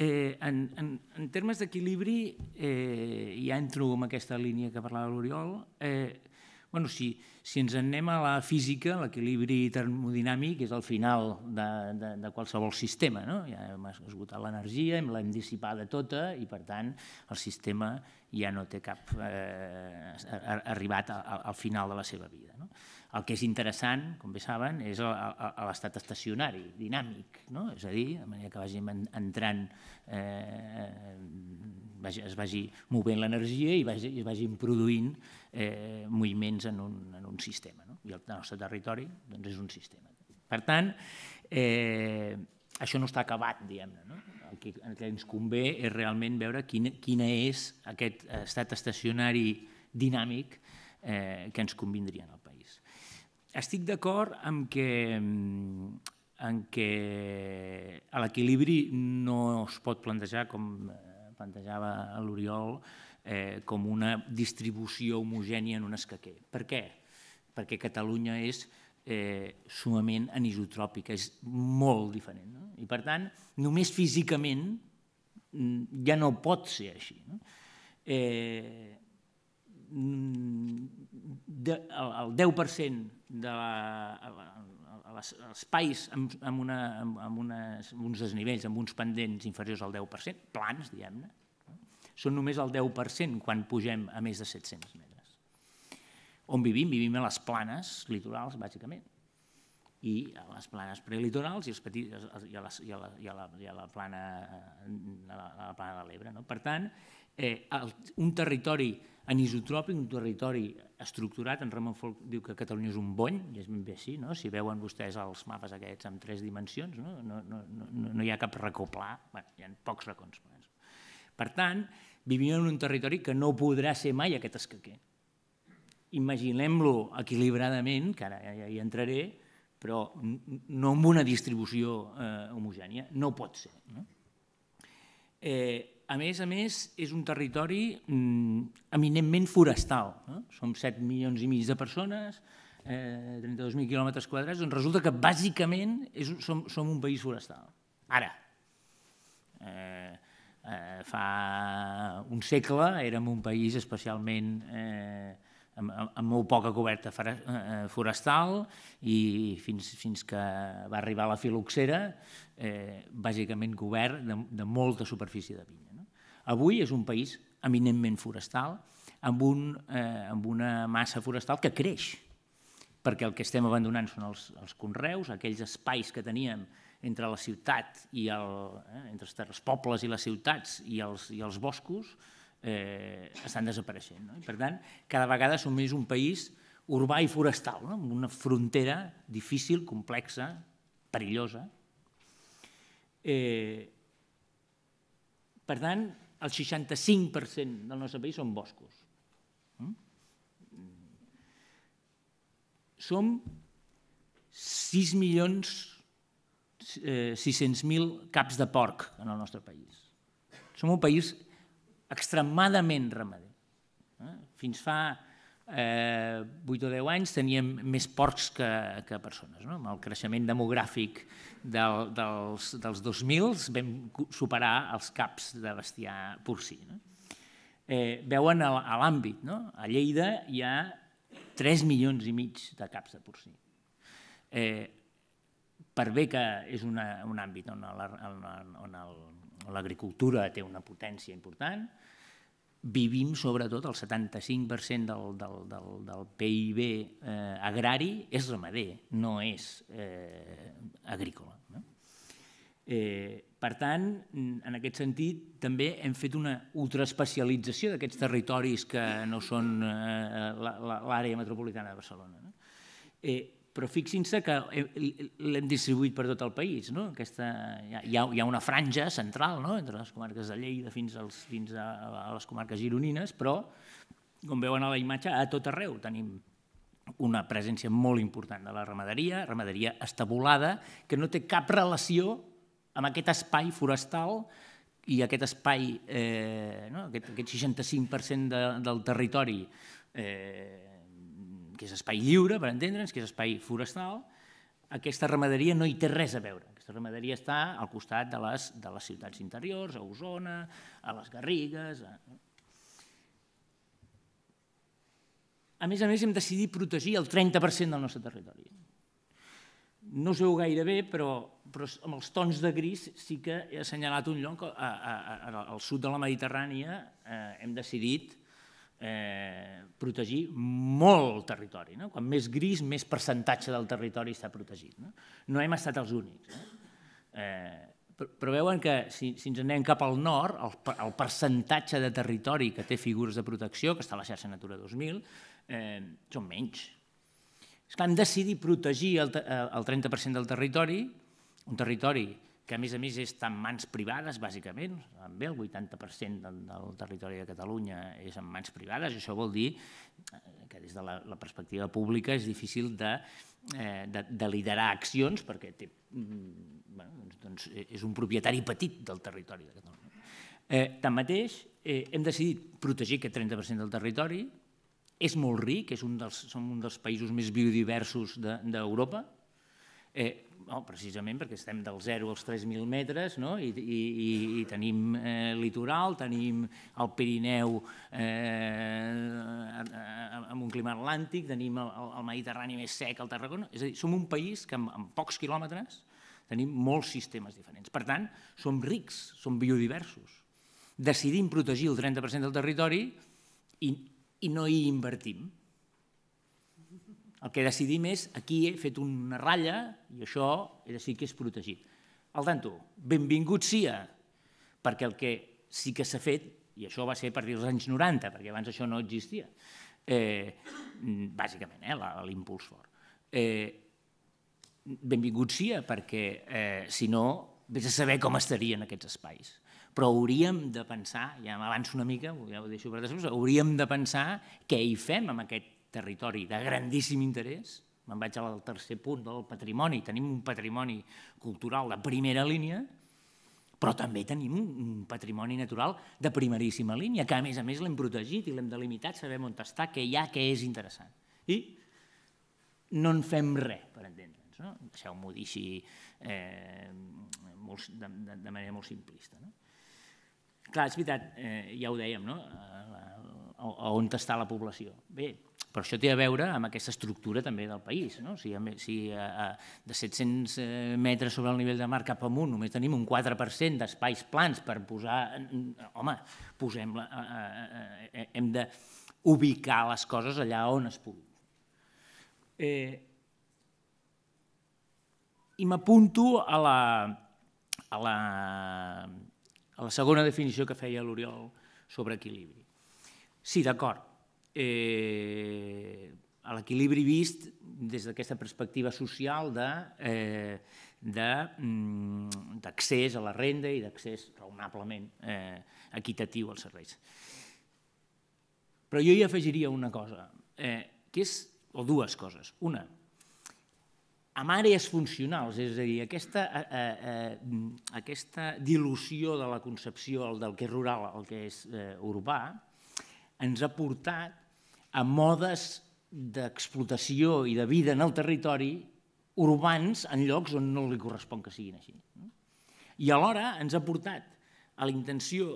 Eh, en, en, en termes d'equilibri, eh, ja entro en aquesta línia que parlava l'Oriol, eh, bueno, si, si ens anem a la física, l'equilibri termodinàmic és el final de, de, de qualsevol sistema. No? Ja hem esgotat l'energia, l'hem dissipada tota i, per tant, el sistema ja no té cap eh, arribat a, a, al final de la seva vida. No? El que és interessant, com bé saben, és l'estat estacionari, dinàmic, no? és a dir, de manera que vagin entrant, eh, es vagi movent l'energia i vagi, es vagin produint eh, moviments en un, en un sistema. No? I el nostre territori doncs, és un sistema. Per tant, eh, això no està acabat, diguem-ne. No? El, que, el que ens convé és realment veure quina, quina és aquest estat estacionari dinàmic eh, que ens convindria en estic d'acord amb que en mm, què l'equilibri no es pot plantejar, com eh, plantejava l'Oriol, eh, com una distribució homogènia en un escaquer. Per què? Perquè Catalunya és eh, sumament anisotròpica, és molt diferent. No? I per tant, només físicament mm, ja no pot ser així. No? Eh, mm, de, el, el 10% de la, a les, espais amb, amb, una, amb, amb, unes, amb uns desnivells, amb uns pendents inferiors al 10%, plans, diguem-ne, són només el 10% quan pugem a més de 700 metres. On vivim? Vivim a les planes litorals, bàsicament, i a les planes prelitorals i, els petits, i, a, les, i, la, i, a, la, i a la plana, a la, a la plana de l'Ebre. No? Per tant, eh, el, un territori anisotròpic, un territori estructurat, en Ramon Folk diu que Catalunya és un bony, i és ben bé així, no? si veuen vostès els mapes aquests amb tres dimensions, no, no, no, no, no hi ha cap recoplar, bueno, hi ha pocs racons. Per tant, vivim en un territori que no podrà ser mai aquest escaquer. Imaginem-lo equilibradament, que ara ja hi entraré, però no amb una distribució eh, homogènia, no pot ser. No? Eh, a més a més, és un territori
mm,
eminentment forestal. No? Som 7 milions i mig de persones, eh, 32.000 quilòmetres quadrats, doncs resulta que bàsicament és, som, som un país forestal. Ara, eh, eh, fa un segle érem un país especialment eh, amb, amb molt poca coberta eh, forestal i fins, fins que va arribar la filoxera, eh, bàsicament cobert de, de molta superfície de vinya. Avui és un país eminentment forestal, amb, un, eh, amb una massa forestal que creix, perquè el que estem abandonant són els, els conreus, aquells espais que teníem entre la ciutat i el, eh, entre els pobles i les ciutats i els, i els boscos, eh, estan desapareixent. No? I per tant, cada vegada som més un país urbà i forestal, no? amb una frontera difícil, complexa, perillosa. Eh, per tant, el 65% del nostre país són boscos. Mm? Som 6 milions 600.000 eh, caps de porc en el nostre país. Som un país extremadament ramader. Eh? Fins fa eh, 8 o 10 anys teníem més porcs que, que persones. No? Amb el creixement demogràfic del, dels, dels 2000 vam superar els caps de bestiar porcí. No? Eh, veuen a l'àmbit, no? a Lleida hi ha 3 milions i mig de caps de porcí. Eh, per bé que és una, un àmbit on l'agricultura la, on el, té una potència important, vivim sobretot el 75% del, del, del, del PIB eh, agrari és ramader, no és eh, agrícola. No? Eh, per tant, en aquest sentit, també hem fet una ultraespecialització d'aquests territoris que no són eh, l'àrea metropolitana de Barcelona. No? Eh, però fixin-se que l'hem distribuït per tot el país. No? Aquesta, hi, ha, hi ha una franja central no? entre les comarques de Lleida fins, als, fins a, a les comarques gironines, però, com veuen a la imatge, a tot arreu tenim una presència molt important de la ramaderia, ramaderia estabulada, que no té cap relació amb aquest espai forestal i aquest espai, eh, no? aquest, aquest 65% de, del territori eh, que és espai lliure, per entendre'ns, que és espai forestal, aquesta ramaderia no hi té res a veure. Aquesta ramaderia està al costat de les, de les ciutats interiors, a Osona, a les Garrigues... A... a més a més, hem decidit protegir el 30% del nostre territori. No us veu gaire bé, però, però amb els tons de gris sí que he assenyalat un lloc a, a, a, al sud de la Mediterrània eh, hem decidit eh, protegir molt el territori. No? Quan més gris, més percentatge del territori està protegit. No, no hem estat els únics. Eh? Eh, però veuen que si, si ens anem cap al nord, el, el percentatge de territori que té figures de protecció, que està a la xarxa Natura 2000, eh, són menys. És clar, han decidit protegir el, eh, el 30% del territori, un territori que a més a més és en mans privades, bàsicament, també el 80% del, del territori de Catalunya és en mans privades, això vol dir eh, que des de la, la perspectiva pública és difícil de, eh, de, de liderar accions perquè té, mm, bueno, doncs, doncs eh, és un propietari petit del territori de Catalunya. Eh, tanmateix, eh, hem decidit protegir aquest 30% del territori, és molt ric, és un dels, som un dels països més biodiversos d'Europa, de, Eh, no, precisament perquè estem del 0 als 3.000 metres no? I, i, i tenim eh, litoral, tenim el Pirineu eh, amb un clima atlàntic, tenim el, el Mediterrani més sec, el Tarragona... És a dir, som un país que amb, amb pocs quilòmetres tenim molts sistemes diferents. Per tant, som rics, som biodiversos. Decidim protegir el 30% del territori i, i no hi invertim. El que decidim és, aquí he fet una ratlla i això he decidit que és protegit. Al tanto, benvingut sia, perquè el que sí que s'ha fet, i això va ser a partir dels anys 90, perquè abans això no existia, eh, bàsicament, eh, l'impuls fort. Eh, benvingut sia, perquè eh, si no, vés a saber com estarien aquests espais però hauríem de pensar, ja m'avanço una mica, ja ho deixo per després, hauríem de pensar què hi fem amb aquest territori de grandíssim interès, me'n vaig al tercer punt del patrimoni, tenim un patrimoni cultural de primera línia, però també tenim un patrimoni natural de primeríssima línia, que a més a més l'hem protegit i l'hem delimitat, sabem on està, què hi ha, què és interessant. I no en fem res, per entendre'ns. No? Deixeu-m'ho dir així eh, de, de, de manera molt simplista. No? Clar, és veritat, eh, ja ho dèiem, no? Eh, la, on està la població. Bé, però això té a veure amb aquesta estructura també del país. No? Si, si a, a, de 700 eh, metres sobre el nivell de mar cap amunt només tenim un 4% d'espais plans per posar... Home, posem la, a, a, hem d'ubicar les coses allà on es pugui. Eh, I m'apunto a la, a, la, a la segona definició que feia l'Oriol sobre equilibri. Sí, d'acord. Eh, l'equilibri vist des d'aquesta perspectiva social de... Eh, mm, d'accés a la renda i d'accés raonablement eh, equitatiu als serveis. Però jo hi afegiria una cosa, eh, que és, o dues coses. Una, amb àrees funcionals, és a dir, aquesta, eh, eh, eh aquesta dilució de la concepció del que és rural al que és eh, urbà, ens ha portat a modes d'explotació i de vida en el territori urbans en llocs on no li correspon que siguin així. I alhora ens ha portat a la intenció,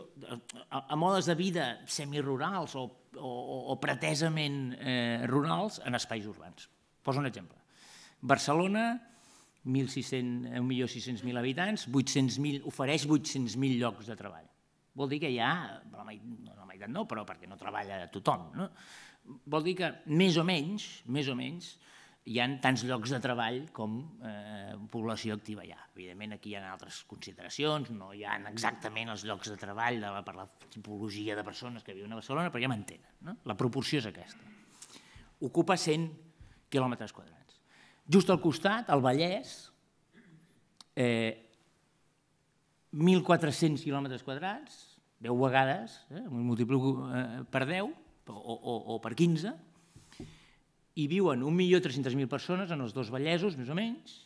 a, a modes de vida semirurals o, o, o pretesament eh, rurals en espais urbans. Poso un exemple. Barcelona, 1.600.000 habitants, 800 ofereix 800.000 llocs de treball. Vol dir que hi ha, no, realitat no, però perquè no treballa tothom. No? Vol dir que més o menys, més o menys, hi ha tants llocs de treball com eh, població activa hi ha. Evidentment, aquí hi ha altres consideracions, no hi ha exactament els llocs de treball de la, per la tipologia de persones que viuen a Barcelona, però ja m'entenen. No? La proporció és aquesta. Ocupa 100 quilòmetres quadrats. Just al costat, al Vallès, eh, 1.400 quilòmetres quadrats, 10 vegades, eh, múltiple eh, per 10 o, o, o per 15, i viuen 1.300.000 persones en els dos Vallesos, més o menys,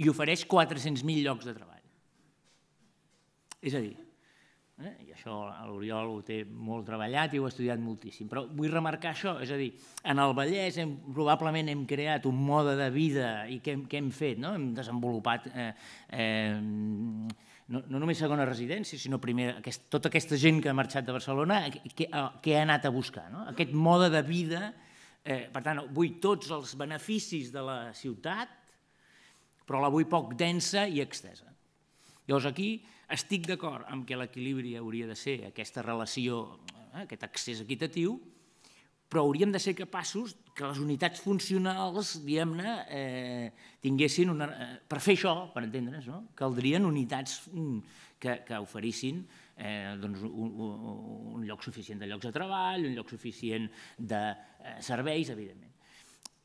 i ofereix 400.000 llocs de treball. És a dir, eh, i això l'Oriol ho té molt treballat i ho ha estudiat moltíssim, però vull remarcar això, és a dir, en el Vallès hem, probablement hem creat un mode de vida i què, què hem fet? No? Hem desenvolupat eh, eh, no, no només segona residència, sinó primer, aquest, tota aquesta gent que ha marxat de Barcelona, eh, què, eh, ha anat a buscar? No? Aquest mode de vida, eh, per tant, vull tots els beneficis de la ciutat, però la vull poc densa i extesa. Llavors aquí estic d'acord amb que l'equilibri hauria de ser aquesta relació, eh, aquest accés equitatiu, però hauríem de ser capaços que les unitats funcionals, diguem-ne, eh, tinguessin una... Eh, per fer això, per entendre's, no? caldrien unitats mm, que, que oferissin eh, doncs un, un, lloc suficient de llocs de treball, un lloc suficient de eh, serveis, evidentment.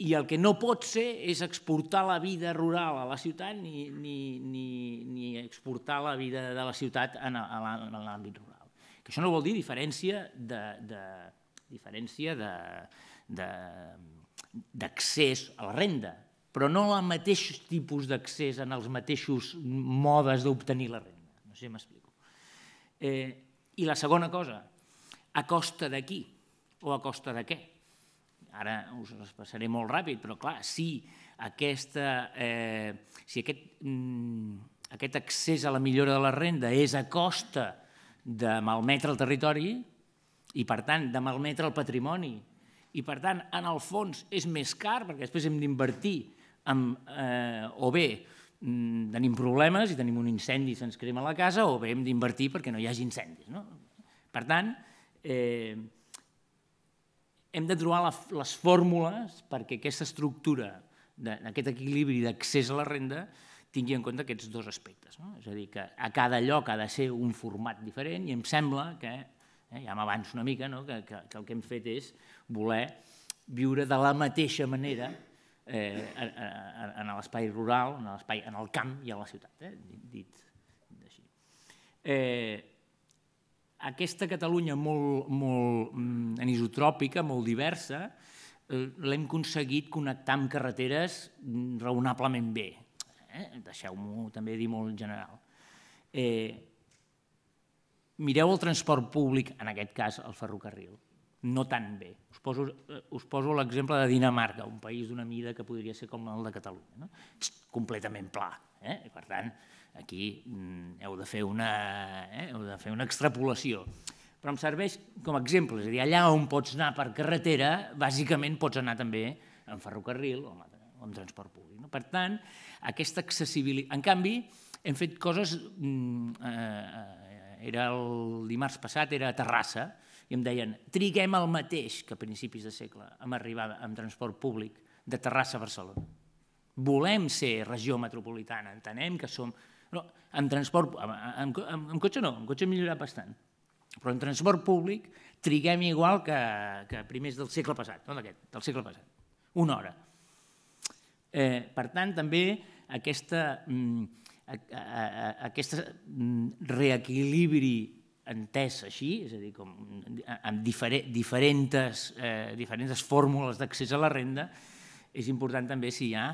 I el que no pot ser és exportar la vida rural a la ciutat ni, ni, ni, ni exportar la vida de la ciutat en, l'àmbit rural. Que això no vol dir diferència de, de, diferència d'accés a la renda, però no el mateix tipus d'accés en els mateixos modes d'obtenir la renda. No sé si m'explico. Eh, I la segona cosa, a costa de qui o a costa de què? Ara us les passaré molt ràpid, però clar, si, aquesta, eh, si aquest, mm, aquest accés a la millora de la renda és a costa de malmetre el territori, i, per tant, de malmetre el patrimoni. I, per tant, en el fons és més car perquè després hem d'invertir eh, o bé mm, tenim problemes i tenim un incendi i se'ns crema la casa o bé hem d'invertir perquè no hi hagi incendis. No? Per tant, eh, hem de trobar les fórmules perquè aquesta estructura, d'aquest equilibri d'accés a la renda, tingui en compte aquests dos aspectes. No? És a dir, que a cada lloc ha de ser un format diferent i em sembla que Eh? Ja m'avanço una mica, no? que, que, que el que hem fet és voler viure de la mateixa manera eh, en, en l'espai rural, en, l'espai, en el camp i a la ciutat, eh? dit, així. Eh, aquesta Catalunya molt, molt mm, anisotròpica, molt diversa, eh, l'hem aconseguit connectar amb carreteres mm, raonablement bé. Eh? Deixeu-m'ho també dir molt general. Eh, Mireu el transport públic, en aquest cas el ferrocarril, no tan bé. Us poso, eh, us poso l'exemple de Dinamarca, un país d'una mida que podria ser com el de Catalunya, no? completament pla. Eh? per tant, aquí mm, heu de, fer una, eh? heu de fer una extrapolació. Però em serveix com a exemple, és a dir, allà on pots anar per carretera, bàsicament pots anar també en ferrocarril o en transport públic. No? Per tant, aquesta accessibilitat... En canvi, hem fet coses mm, eh, era el dimarts passat, era a Terrassa, i em deien, triguem el mateix que a principis de segle en arribar amb transport públic de Terrassa a Barcelona. Volem ser regió metropolitana, entenem que som... No, amb transport... Amb, amb, amb, amb cotxe no, amb cotxe hem millorat bastant. Però en transport públic triguem igual que, que primers del segle passat, no d'aquest, del segle passat. Una hora. Eh, per tant, també aquesta... Mm, a, aquest mm, reequilibri entès així, és a dir, com, amb diferents, eh, diferents fórmules d'accés a la renda, és important també si hi ha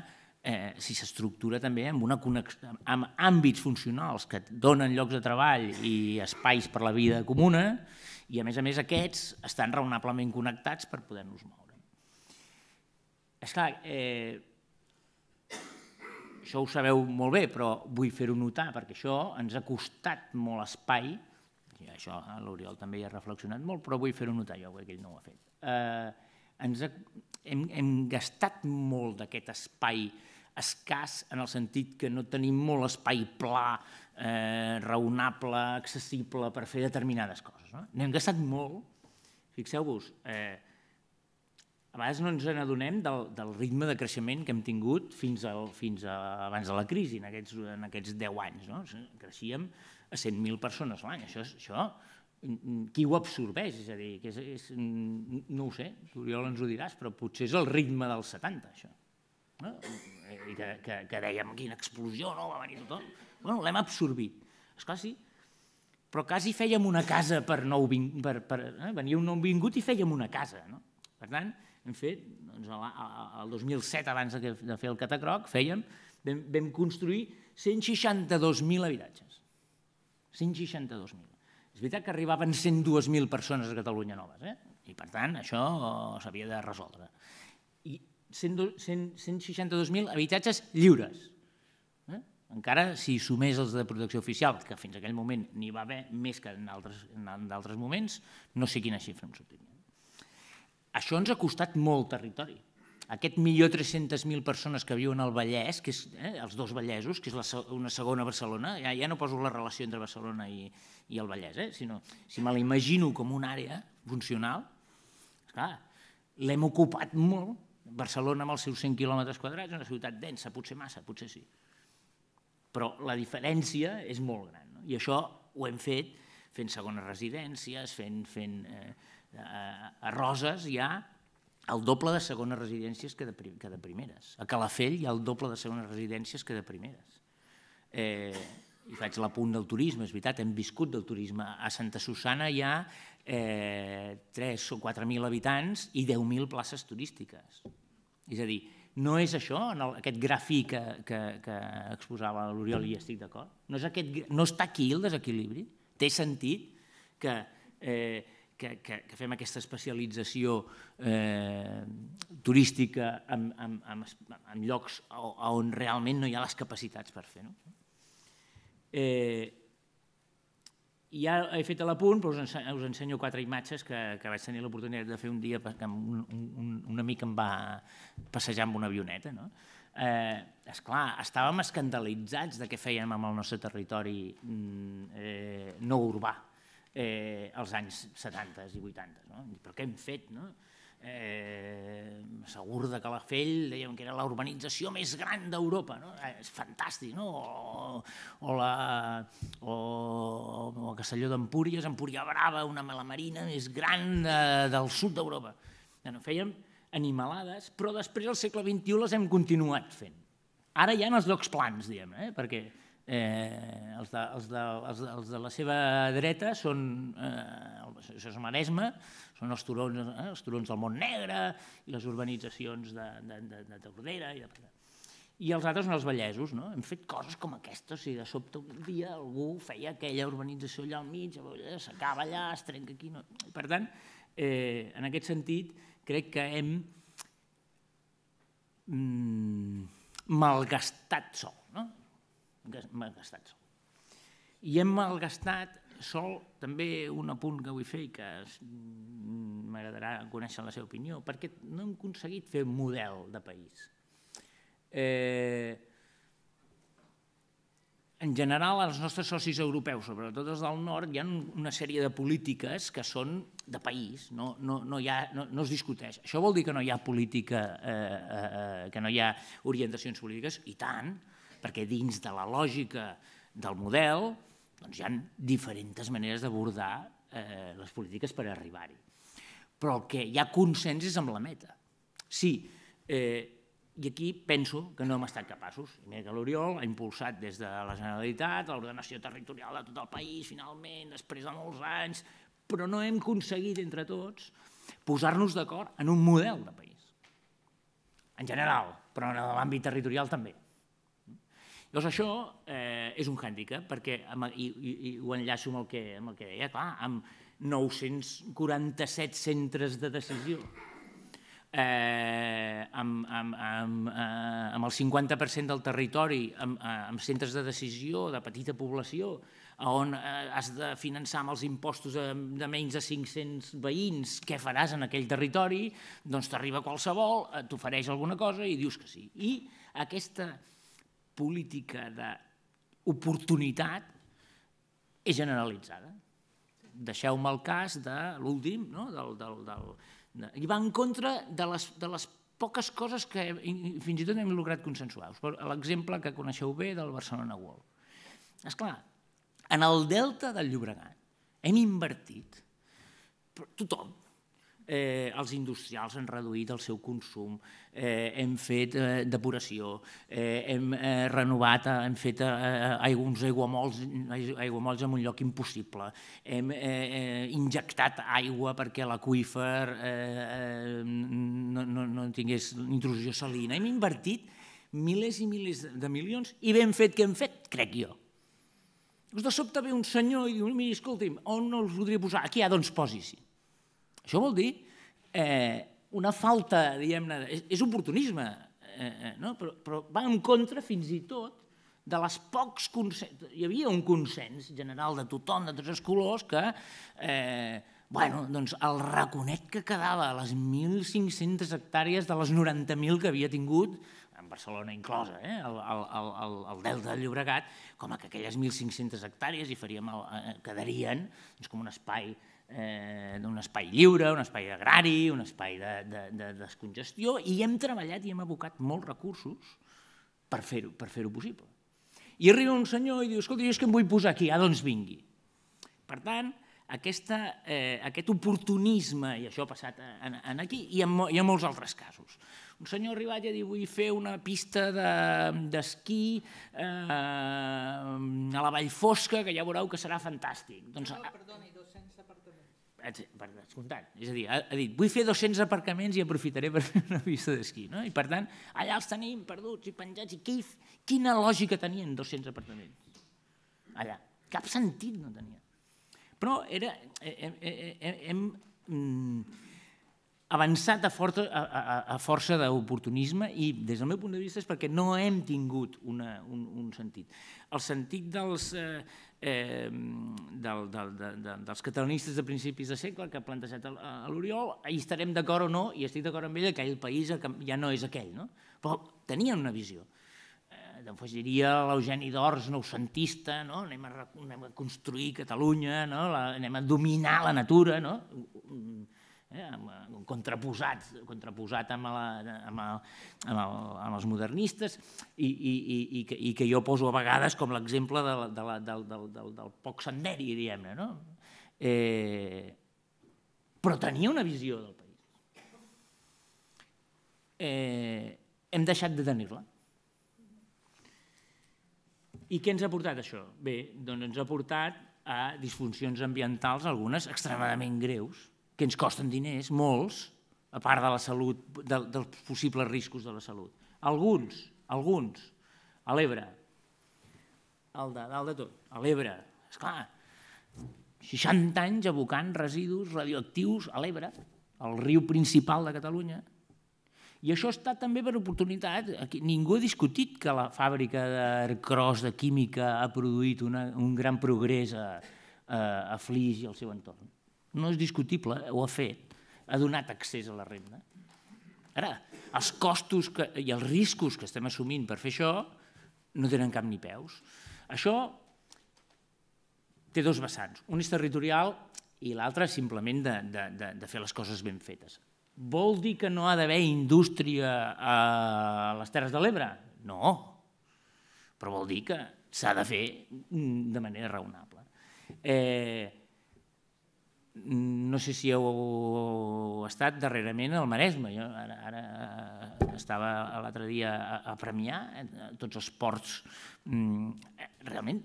eh, si s'estructura també amb, una connexió, amb àmbits funcionals que donen llocs de treball i espais per la vida comuna i a més a més aquests estan raonablement connectats per poder-nos moure. És clar, eh, això ho sabeu molt bé, però vull fer-ho notar, perquè això ens ha costat molt espai, i això eh, l'Oriol també hi ha reflexionat molt, però vull fer-ho notar jo, que ell no ho ha fet. Eh, ens ha, hem, hem gastat molt d'aquest espai escàs en el sentit que no tenim molt espai pla, eh, raonable, accessible per fer determinades coses. No? N'hem gastat molt, fixeu-vos, eh, a vegades no ens n'adonem del, del ritme de creixement que hem tingut fins, al, fins a, abans de la crisi, en aquests, en aquests 10 anys. No? Creixíem a 100.000 persones l'any. Això, això, mm, mm, qui ho absorbeix? És a dir, que és, és, mm, no ho sé, tu Oriol ens ho diràs, però potser és el ritme dels 70, això. No? I que, que, que dèiem, quina explosió, no? va venir tot. Bueno, l'hem absorbit. clar, sí, però quasi fèiem una casa per, nou, per, per eh? venia un vingut i fèiem una casa. No? Per tant, hem fet, doncs, el 2007, abans de fer el Catacroc, fèiem, vam, vam construir 162.000 habitatges. 162.000. És veritat que arribaven 102.000 persones a Catalunya noves, eh? i per tant això eh, s'havia de resoldre. I 162.000 habitatges lliures. Eh? Encara si sumés els de protecció oficial, que fins aquell moment n'hi va haver més que en altres, en moments, no sé quina xifra em sortim. Això ens ha costat molt territori. Aquest millor 300.000 persones que viuen al Vallès, que és, eh, els dos Vallesos, que és la, una segona Barcelona, ja, ja no poso la relació entre Barcelona i, i el Vallès, eh, sinó si me la imagino com una àrea funcional, clar, l'hem ocupat molt, Barcelona amb els seus 100 quilòmetres quadrats, una ciutat densa, potser massa, potser sí. Però la diferència és molt gran. No? I això ho hem fet fent segones residències, fent, fent eh, a Roses hi ha el doble de segones residències que de, que de primeres. A Calafell hi ha el doble de segones residències que de primeres. Eh, I faig l'apunt del turisme, és veritat, hem viscut del turisme. A Santa Susana hi ha eh, 3 o 4.000 habitants i 10.000 places turístiques. És a dir, no és això, en el, aquest grafí que, que, que exposava l'Oriol, i estic d'acord. No, és aquest, no està aquí el desequilibri. Té sentit que eh, que, que, que fem aquesta especialització eh, turística en, en, en, en llocs on realment no hi ha les capacitats per fer. No? Eh, ja he fet a l'apunt, però us, ensenyo, us ensenyo quatre imatges que, que vaig tenir l'oportunitat de fer un dia perquè un, un, un amic em va passejar amb una avioneta. No? Eh, esclar, estàvem escandalitzats de què fèiem amb el nostre territori mm, eh, no urbà eh, als anys 70 i 80. No? Però què hem fet? No? Eh, segur de Calafell dèiem que era la urbanització més gran d'Europa, no? Eh, és fantàstic, no? o, o, la, o, o Castelló d'Empúries, Empúria Brava, una mala marina més gran de, eh, del sud d'Europa. no fèiem animalades, però després al segle XXI les hem continuat fent. Ara ja en els llocs plans, diem, eh? perquè Eh, els, de, els, de, els, de, els de la seva dreta són, eh, això és Maresme, són els turons, eh, els turons del món Negre i les urbanitzacions de, de, de, de Tordera i de... I els altres són els vallesos, no? Hem fet coses com aquesta, o sigui, de sobte un dia algú feia aquella urbanització allà al mig, s'acaba allà, es trenca aquí... No? Per tant, eh, en aquest sentit, crec que hem mm, malgastat sol, no? malgastat sol. I hem malgastat sol també un apunt que vull fer i que mm, m'agradarà conèixer la seva opinió, perquè no hem aconseguit fer un model de país. Eh, en general, els nostres socis europeus, sobretot els del nord, hi ha una sèrie de polítiques que són de país, no, no, no, hi ha, no, no es discuteix. Això vol dir que no hi ha política, eh, eh, eh que no hi ha orientacions polítiques? I tant, perquè dins de la lògica del model doncs, hi ha diferents maneres d'abordar eh, les polítiques per arribar-hi. Però el que hi ha consens és amb la meta. Sí, eh, i aquí penso que no hem estat capaços. I mira que l'Oriol ha impulsat des de la Generalitat l'ordenació territorial de tot el país, finalment, després de molts anys, però no hem aconseguit entre tots posar-nos d'acord en un model de país. En general, però en l'àmbit territorial també. Llavors doncs això eh, és un hàndicap, perquè, amb, i, i, i ho enllaço amb el que, amb el que deia, clar, amb 947 centres de decisió, eh, amb, amb, amb, eh, amb el 50% del territori, amb, eh, amb centres de decisió de petita població, on eh, has de finançar amb els impostos de, de menys de 500 veïns, què faràs en aquell territori, doncs t'arriba qualsevol, t'ofereix alguna cosa i dius que sí. I aquesta política d'oportunitat és generalitzada. Deixeu-me el cas de l'últim, no? del, del, del, i va en contra de les, de les poques coses que fins i tot hem lograt consensuar. L'exemple que coneixeu bé del Barcelona World. És clar, en el delta del Llobregat hem invertit, tothom, eh, els industrials han reduït el seu consum, eh, hem fet eh, depuració, eh, hem eh, renovat, eh, hem fet eh, eh alguns aiguamolls, aiguamolls en un lloc impossible, hem eh, eh injectat aigua perquè l'aquífer eh, no, no, no tingués intrusió salina, hem invertit milers i milers de milions i ben fet que hem fet, crec jo. De sobte ve un senyor i diu, escolti'm, on no els voldria posar? Aquí, ha, doncs posi-s'hi. Això vol dir eh, una falta, diguem-ne, és, és oportunisme, eh, eh, no? però, però va en contra fins i tot de les pocs consens... Hi havia un consens general de tothom, de tots els colors, que... Eh, Bueno, doncs el raconet que quedava a les 1.500 hectàrees de les 90.000 que havia tingut, en Barcelona inclosa, eh, el, el, el, el Delta del Llobregat, com a que aquelles 1.500 hectàrees hi faríem el, eh, quedarien doncs, com un espai eh, d'un espai lliure, un espai agrari, un espai de, de, de descongestió, i hem treballat i hem abocat molts recursos per fer-ho per fer possible. I arriba un senyor i diu, escolta, jo és que em vull posar aquí, ah, doncs vingui. Per tant, aquesta, eh, aquest oportunisme, i això ha passat en, en aquí, i en, i en molts altres casos. Un senyor ha arribat i ha dit, vull fer una pista d'esquí de, eh, a la Vall Fosca, que ja veureu que serà fantàstic. Doncs, no, perdoni, per descomptat. És a dir, ha, ha dit, vull fer 200 aparcaments i aprofitaré per fer una pista d'esquí. No? I per tant, allà els tenim perduts i penjats. I quif, quina lògica tenien 200 aparcaments? Allà. Cap sentit no tenia. Però era, eh, eh, eh, hem, hem, mm, hem avançat a, forta, a, a, a força d'oportunisme i des del meu punt de vista és perquè no hem tingut una, un, un sentit. El sentit dels... Eh, eh, del, del, de, de, dels catalanistes de principis de segle que ha plantejat l'Oriol, hi estarem d'acord o no, i estic d'acord amb ella que el país ja no és aquell, no? però tenien una visió. Eh, D'enfagiria l'Eugeni d'Ors noucentista, no? anem, a, anem a construir Catalunya, no? la, anem a dominar la natura, no? eh, amb, eh, contraposat, contraposat amb, la, amb, el, amb, el, amb els modernistes i, i, i, i, que, i que jo poso a vegades com l'exemple de, de la, del, del, del, del poc senderi, diguem-ne. No? Eh, però tenia una visió del país. Eh, hem deixat de tenir-la. I què ens ha portat això? Bé, doncs ens ha portat a disfuncions ambientals, algunes extremadament greus, que ens costen diners, molts, a part de la salut, de, dels possibles riscos de la salut. Alguns, alguns, a l'Ebre, al de dalt de tot, a l'Ebre, esclar, 60 anys abocant residus radioactius a l'Ebre, al riu principal de Catalunya, i això està també per oportunitat. Aquí, ningú ha discutit que la fàbrica d'Arcros de química ha produït una, un gran progrés a, a, a Flix i al seu entorn no és discutible, ho ha fet, ha donat accés a la renda. Ara, els costos que, i els riscos que estem assumint per fer això no tenen cap ni peus. Això té dos vessants, un és territorial i l'altre simplement de, de, de, de fer les coses ben fetes. Vol dir que no ha d'haver indústria a les Terres de l'Ebre? No, però vol dir que s'ha de fer de manera raonable. Eh, no sé si heu estat darrerament al Maresme. Jo ara, ara eh, estava l'altre dia a, a Premià, eh, tots els ports. Mm, eh, realment,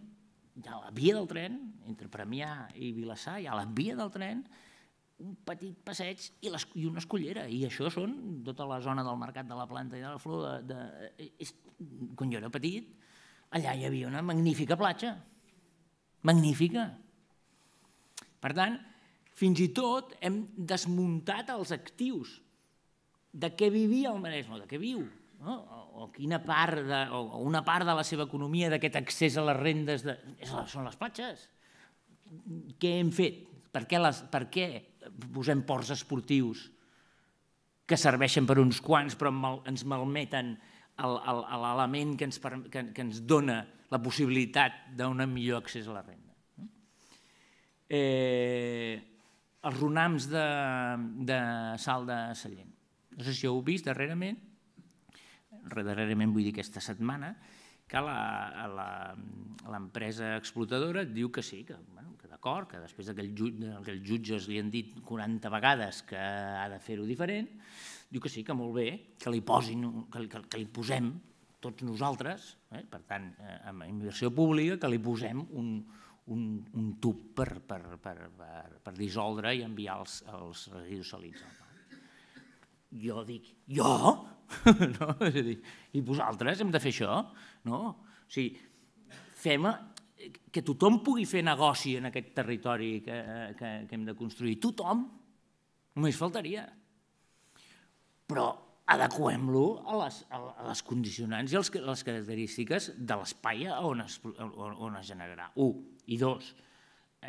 hi ha la via del tren, entre Premià i Vilassar, hi ha la via del tren, un petit passeig i, les, i una escollera. I això són tota la zona del mercat de la planta i de la flor. De, de, és, quan jo era petit, allà hi havia una magnífica platja. Magnífica. Per tant, fins i tot hem desmuntat els actius. De què vivia el Maresme, de què viu? No? O, quina part de, o, una part de la seva economia, d'aquest accés a les rendes, de, són les platges. Què hem fet? Per què, les, per què posem ports esportius que serveixen per uns quants però mal, ens malmeten l'element que, ens, que, que ens dona la possibilitat d'un millor accés a la renda. Eh, els runams de, de sal de Sallent. No sé si heu vist darrerament, darrerament vull dir aquesta setmana, que l'empresa explotadora diu que sí, que, bueno, que d'acord, que després que els jutge, jutges li han dit 40 vegades que ha de fer-ho diferent, diu que sí, que molt bé, que li, posin, que, que, que li posem tots nosaltres, eh, per tant, eh, amb inversió pública, que li posem un, un, un tub per, per, per, per, per dissoldre i enviar els, els residus salins al mar. Jo dic, jo? no? És a dir, i vosaltres hem de fer això? No? O sigui, fem que tothom pugui fer negoci en aquest territori que, que, que hem de construir. Tothom. Només faltaria. Però adequem-lo a, les, a les condicionants i a les característiques de l'espai on, es, on, on es generarà. Un. I dos,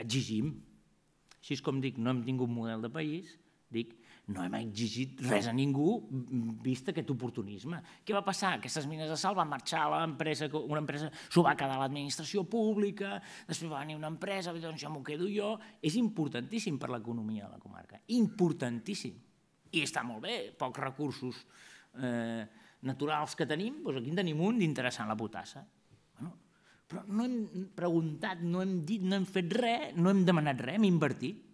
exigim. Així com dic, no hem tingut model de país, dic, no hem exigit res a ningú vist aquest oportunisme. Què va passar? Aquestes mines de sal van marxar a l'empresa, una empresa s'ho va quedar a l'administració pública, després va venir una empresa, doncs ja m'ho quedo jo. És importantíssim per l'economia de la comarca, importantíssim. I està molt bé, pocs recursos eh, naturals que tenim, doncs aquí en tenim un d'interessant, la potassa. Bueno, però no hem preguntat, no hem dit, no hem fet res, no hem demanat res, hem invertit.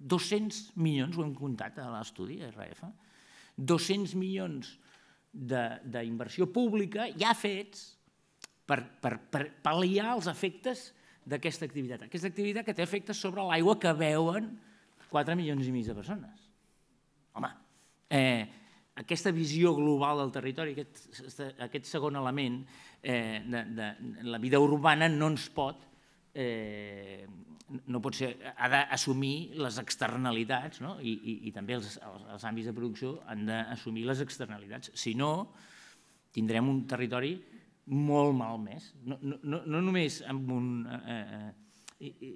200 milions, ho hem comptat a l'estudi de RF, 200 milions d'inversió pública ja fets per, per, per pal·liar els efectes d'aquesta activitat. Aquesta activitat que té efectes sobre l'aigua que veuen 4 milions i mig de persones. Home, eh, aquesta visió global del territori, aquest, aquest segon element eh, de, de, la vida urbana no ens pot eh, no pot ser, ha d'assumir les externalitats no? I, i, i també els, els, àmbits de producció han d'assumir les externalitats. Si no, tindrem un territori molt malmès, no, no, no només amb un, eh, eh,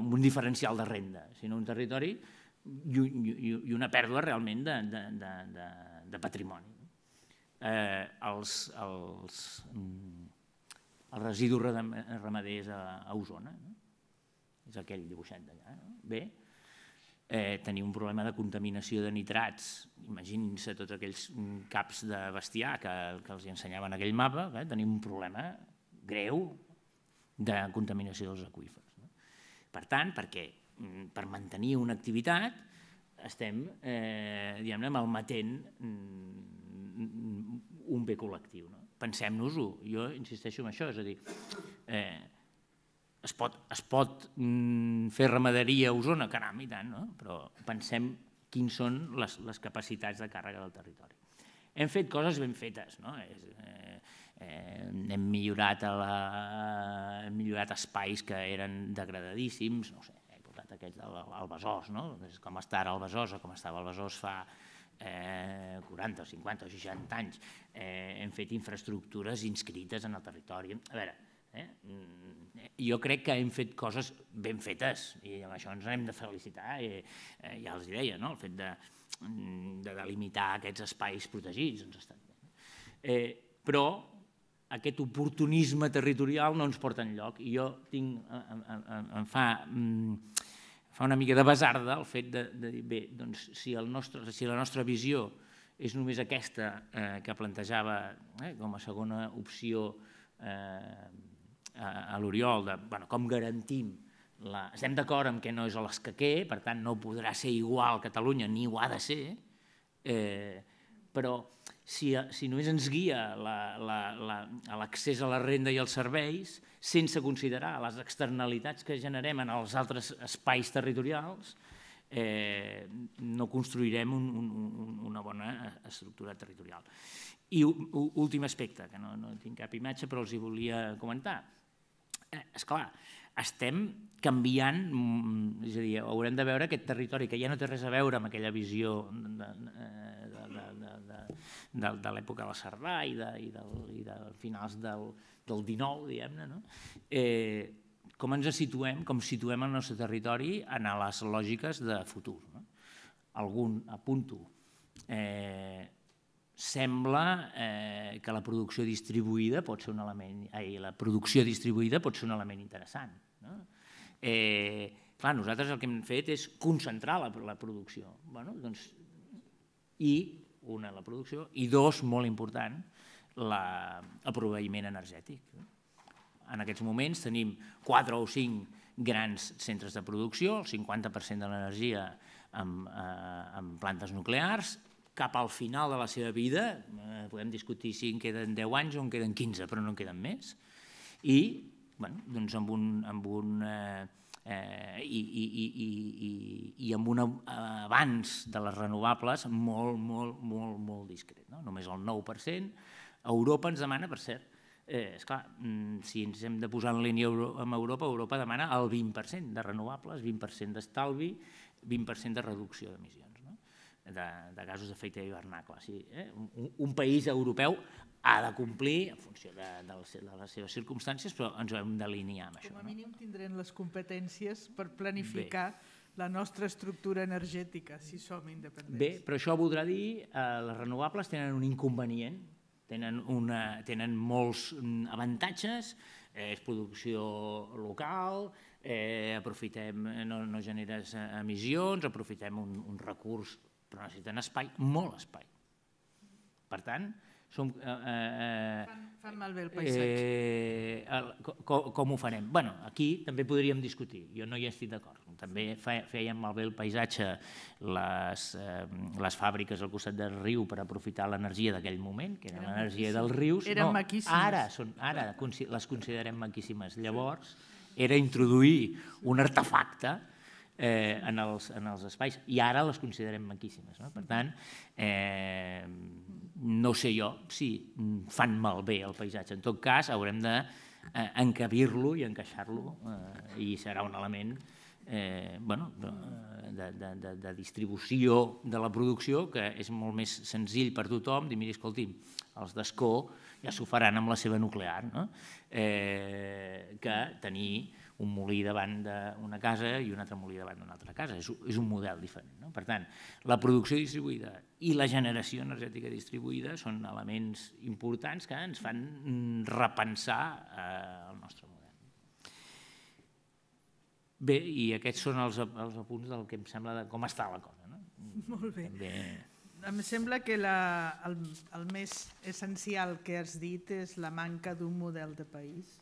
un diferencial de renda, sinó un territori i, i, i una pèrdua realment de, de, de, de, de patrimoni. Eh, els, els, mm, els residus ramaders a, a Osona, no? és aquell dibuixet d'allà. No? Bé, eh, tenir un problema de contaminació de nitrats, imaginin-se tots aquells mm, caps de bestiar que, que els ensenyaven aquell mapa, eh, tenir un problema greu de contaminació dels aqüífers. No? Per tant, perquè Mm, per mantenir una activitat estem eh, diguem-ne malmetent mm, un bé col·lectiu. No? Pensem-nos-ho, jo insisteixo en això, és a dir, eh, es pot, es pot mm, fer ramaderia a Osona, caram, i tant, no? però pensem quines són les, les capacitats de càrrega del territori. Hem fet coses ben fetes, no? És, eh, eh hem, millorat a la, hem millorat espais que eren degradadíssims, no sé, passat, aquell del el Besòs, no? com està ara el Besòs o com estava el Besòs fa eh, 40 o 50 o 60 anys, eh, hem fet infraestructures inscrites en el territori. A veure, eh, mm, jo crec que hem fet coses ben fetes i amb això ens hem de felicitar. I, eh, ja els deia, no? el fet de, mm, de delimitar aquests espais protegits ens ha estat Eh, però aquest oportunisme territorial no ens porta enlloc. I jo tinc, em, em, em fa... Mm, fa una mica de basarda el fet de, de dir, bé, doncs, si, el nostre, si la nostra visió és només aquesta eh, que plantejava eh, com a segona opció eh, a, a l'Oriol, de bueno, com garantim la... Estem d'acord amb que no és l'escaquer, per tant no podrà ser igual Catalunya, ni ho ha de ser, eh, però si, si només ens guia l'accés la, la, la, a la renda i als serveis, sense considerar les externalitats que generem en els altres espais territorials, eh, no construirem un, un, un, una bona estructura territorial. I últim aspecte, que no, no tinc cap imatge, però els hi volia comentar. Eh, esclar, estem canviant, mm, és a dir, haurem de veure aquest territori que ja no té res a veure amb aquella visió de, de, de eh, de, de, de, de l'època de Cerdà i de, i del, i de finals del, del 19, diguem-ne, no? eh, com ens situem, com situem el nostre territori en les lògiques de futur. No? Algun apunto. Eh, sembla eh, que la producció distribuïda pot ser un element, ai, eh, la producció distribuïda pot ser un element interessant. No? Eh, clar, nosaltres el que hem fet és concentrar la, la producció bueno, doncs, i una la producció, i dos, molt important, la, el proveïment energètic. En aquests moments tenim quatre o cinc grans centres de producció, el 50% de l'energia amb, eh, amb plantes nuclears, cap al final de la seva vida, eh, podem discutir si en queden 10 anys o en queden 15, però no en queden més, i bueno, doncs amb, un, amb, un, eh, eh, i, i, i, i, i amb un abans de les renovables molt, molt, molt, molt discret, no? només el 9%. Europa ens demana, per cert, eh, esclar, mm, si ens hem de posar en línia amb Europa, Europa demana el 20% de renovables, 20% d'estalvi, 20% de reducció d'emissions de, de gasos d'efecte hivernacle. Sí, eh? un, un país europeu ha de complir en funció de, de, les, de les seves circumstàncies, però ens ho hem d'alinear amb això. Com a
mínim no? tindrem les competències per planificar Bé. la nostra estructura energètica, si som independents.
Bé, però això voldrà dir que eh, les renovables tenen un inconvenient, tenen, una, tenen molts mm, avantatges, eh, és producció local, eh, aprofitem, eh, no, no generes eh, emissions, aprofitem un, un recurs però necessiten espai, molt espai. Per tant, som, eh, eh, fan, fan malbé el eh, paisatge. Eh, el, com, com ho farem? Bueno, aquí també podríem discutir, jo no hi estic d'acord. També feien malbé el paisatge les, eh, les fàbriques al costat del riu per aprofitar l'energia d'aquell moment, que era l'energia dels rius. Eren no, maquíssimes. Ara, són, ara les considerem maquíssimes. Llavors, era introduir un artefacte eh, en, els, en els espais, i ara les considerem maquíssimes. No? Per tant, eh, no sé jo si fan malbé el paisatge. En tot cas, haurem de eh, encabir-lo i encaixar-lo eh, i serà un element eh, bueno, de, de, de, de distribució de la producció que és molt més senzill per tothom dir, mira, escolti, els d'Escó ja s'ho faran amb la seva nuclear, no? eh, que tenir un molí davant d'una casa i un altre molí davant d'una altra casa. És, és un model diferent. No? Per tant, la producció distribuïda i la generació energètica distribuïda són elements importants que ens fan repensar eh, el nostre model. Bé, i aquests són els, els apunts del que em sembla de com està la cosa. No? Molt bé. També...
Em sembla que la, el, el més essencial que has dit és la manca d'un model de país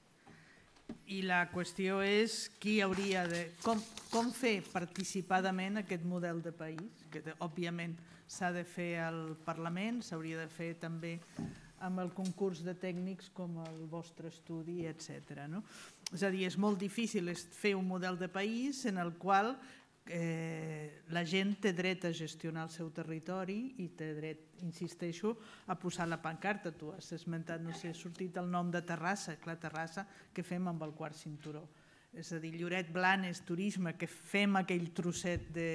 i la qüestió és qui hauria de... Com, com fer participadament aquest model de país, que òbviament s'ha de fer al Parlament, s'hauria de fer també amb el concurs de tècnics com el vostre estudi, etc. No? És a dir, és molt difícil fer un model de país en el qual eh, la gent té dret a gestionar el seu territori i té dret, insisteixo, a posar la pancarta. Tu has esmentat, no sé, ha sortit el nom de Terrassa, clar, Terrassa, què fem amb el quart cinturó? És a dir, Lloret Blanes, turisme, que fem aquell trosset de...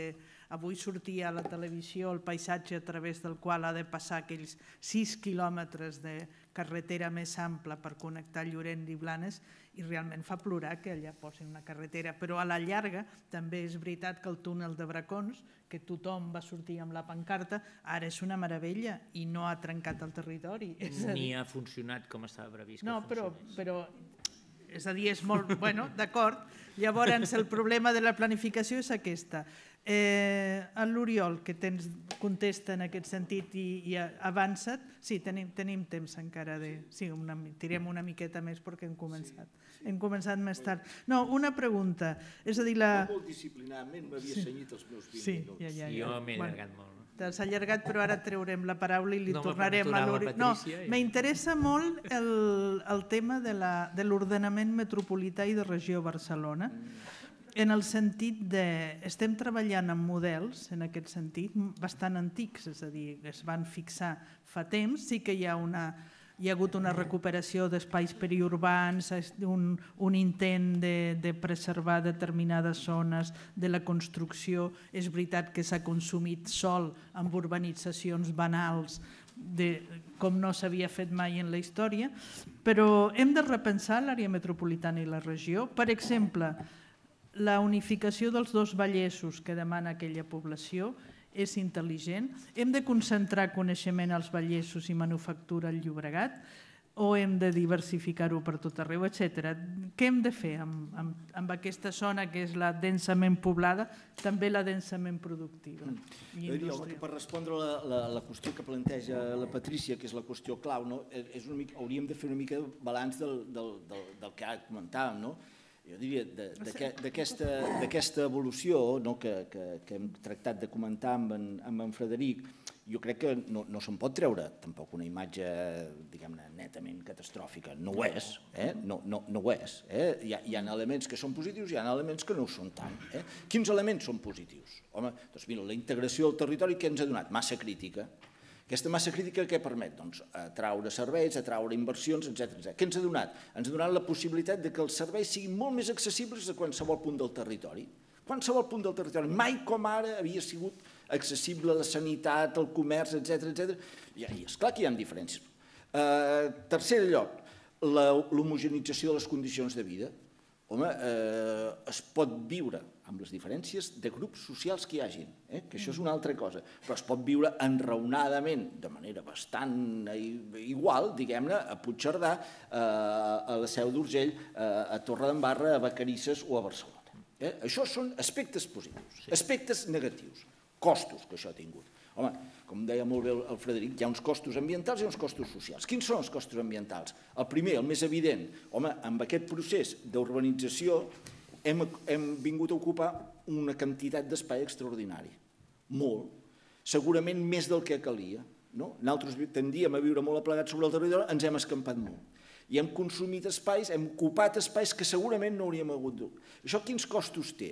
Avui sortia a la televisió el paisatge a través del qual ha de passar aquells sis quilòmetres de, carretera més ampla per connectar Llorent i Blanes i realment fa plorar que allà posin una carretera. Però a la llarga també és veritat que el túnel de Bracons, que tothom va sortir amb la pancarta, ara és una meravella i no ha trencat el territori. És Ni dir...
ha funcionat com estava previst no,
funcionés. Però, però, és a dir, és molt... bueno, d'acord. Llavors, el problema de la planificació és aquesta Eh, L'Oriol, que tens, contesta en aquest sentit i, i avança't. Sí, tenim, tenim temps encara de... Sí, una, tirem una miqueta més perquè hem començat. Sí, sí. Hem començat més tard. No, una pregunta. És a dir, la... No
molt disciplinarment m'havia sí. els meus 20 sí, minuts. Ja, ja, ja. Jo m'he bueno. allargat molt. No?
T'has allargat, però ara treurem la paraula i li no tornarem a l'Oriol. No, i... m'interessa molt el, el tema de l'ordenament metropolità i de regió Barcelona. Mm en el sentit de... Estem treballant amb models, en aquest sentit, bastant antics, és a dir, es van fixar fa temps, sí que hi ha una hi ha hagut una recuperació d'espais periurbans, un, un intent de, de preservar determinades zones de la construcció. És veritat que s'ha consumit sol amb urbanitzacions banals, de, com no s'havia fet mai en la història, però hem de repensar l'àrea metropolitana i la regió. Per exemple, la unificació dels dos vallessos que demana aquella població és intel·ligent? Hem de concentrar coneixement als vallessos i manufactura al Llobregat o hem de diversificar-ho per tot arreu, etc. Què hem de fer amb, amb, amb aquesta zona que és la densament poblada, també la densament productiva? Mm. I jo diria,
que per respondre a la, la, la qüestió que planteja la Patrícia, que és la qüestió clau, no? E, és una mica, hauríem de fer una mica de balanç del, del, del, del que ara comentàvem, no? jo diria, d'aquesta evolució no, que, que, que hem tractat de comentar amb en, amb en Frederic, jo crec que no, no se'n pot treure tampoc una imatge, diguem-ne, netament catastròfica. No ho és, eh? no, no, no ho és. Eh? Hi, ha, hi ha elements que són positius i hi ha elements que no ho són tant. Eh? Quins elements són positius? Home, doncs mira, la integració al territori que ens ha donat? Massa crítica, aquesta massa crítica què permet? Doncs eh, atraure serveis, atraure inversions, etc. Què ens ha donat? Ens ha donat la possibilitat de que els serveis siguin molt més accessibles a qualsevol punt del territori. Qualsevol punt del territori. Mai com ara havia sigut accessible la sanitat, el comerç, etc etc. I, és clar que hi ha diferències. Eh, tercer lloc, l'homogenització de les condicions de vida. Home, eh, es pot viure amb les diferències de grups socials que hi hagin, eh? que això és una altra cosa, però es pot viure enraonadament, de manera bastant igual, diguem-ne, a Puigcerdà, eh, a la Seu d'Urgell, eh, a Barra, a Bacarisses o a Barcelona. Eh? Això són aspectes positius, aspectes negatius, costos que això ha tingut. Home, com deia molt bé el Frederic, hi ha uns costos ambientals i uns costos socials. Quins són els costos ambientals? El primer, el més evident, home, amb aquest procés d'urbanització hem, hem vingut a ocupar una quantitat d'espai extraordinari, molt, segurament més del que calia. No? Nosaltres tendíem a viure molt aplegats sobre el territori, ens hem escampat molt. I hem consumit espais, hem ocupat espais que segurament no hauríem hagut d'ocupar. Això quins costos té?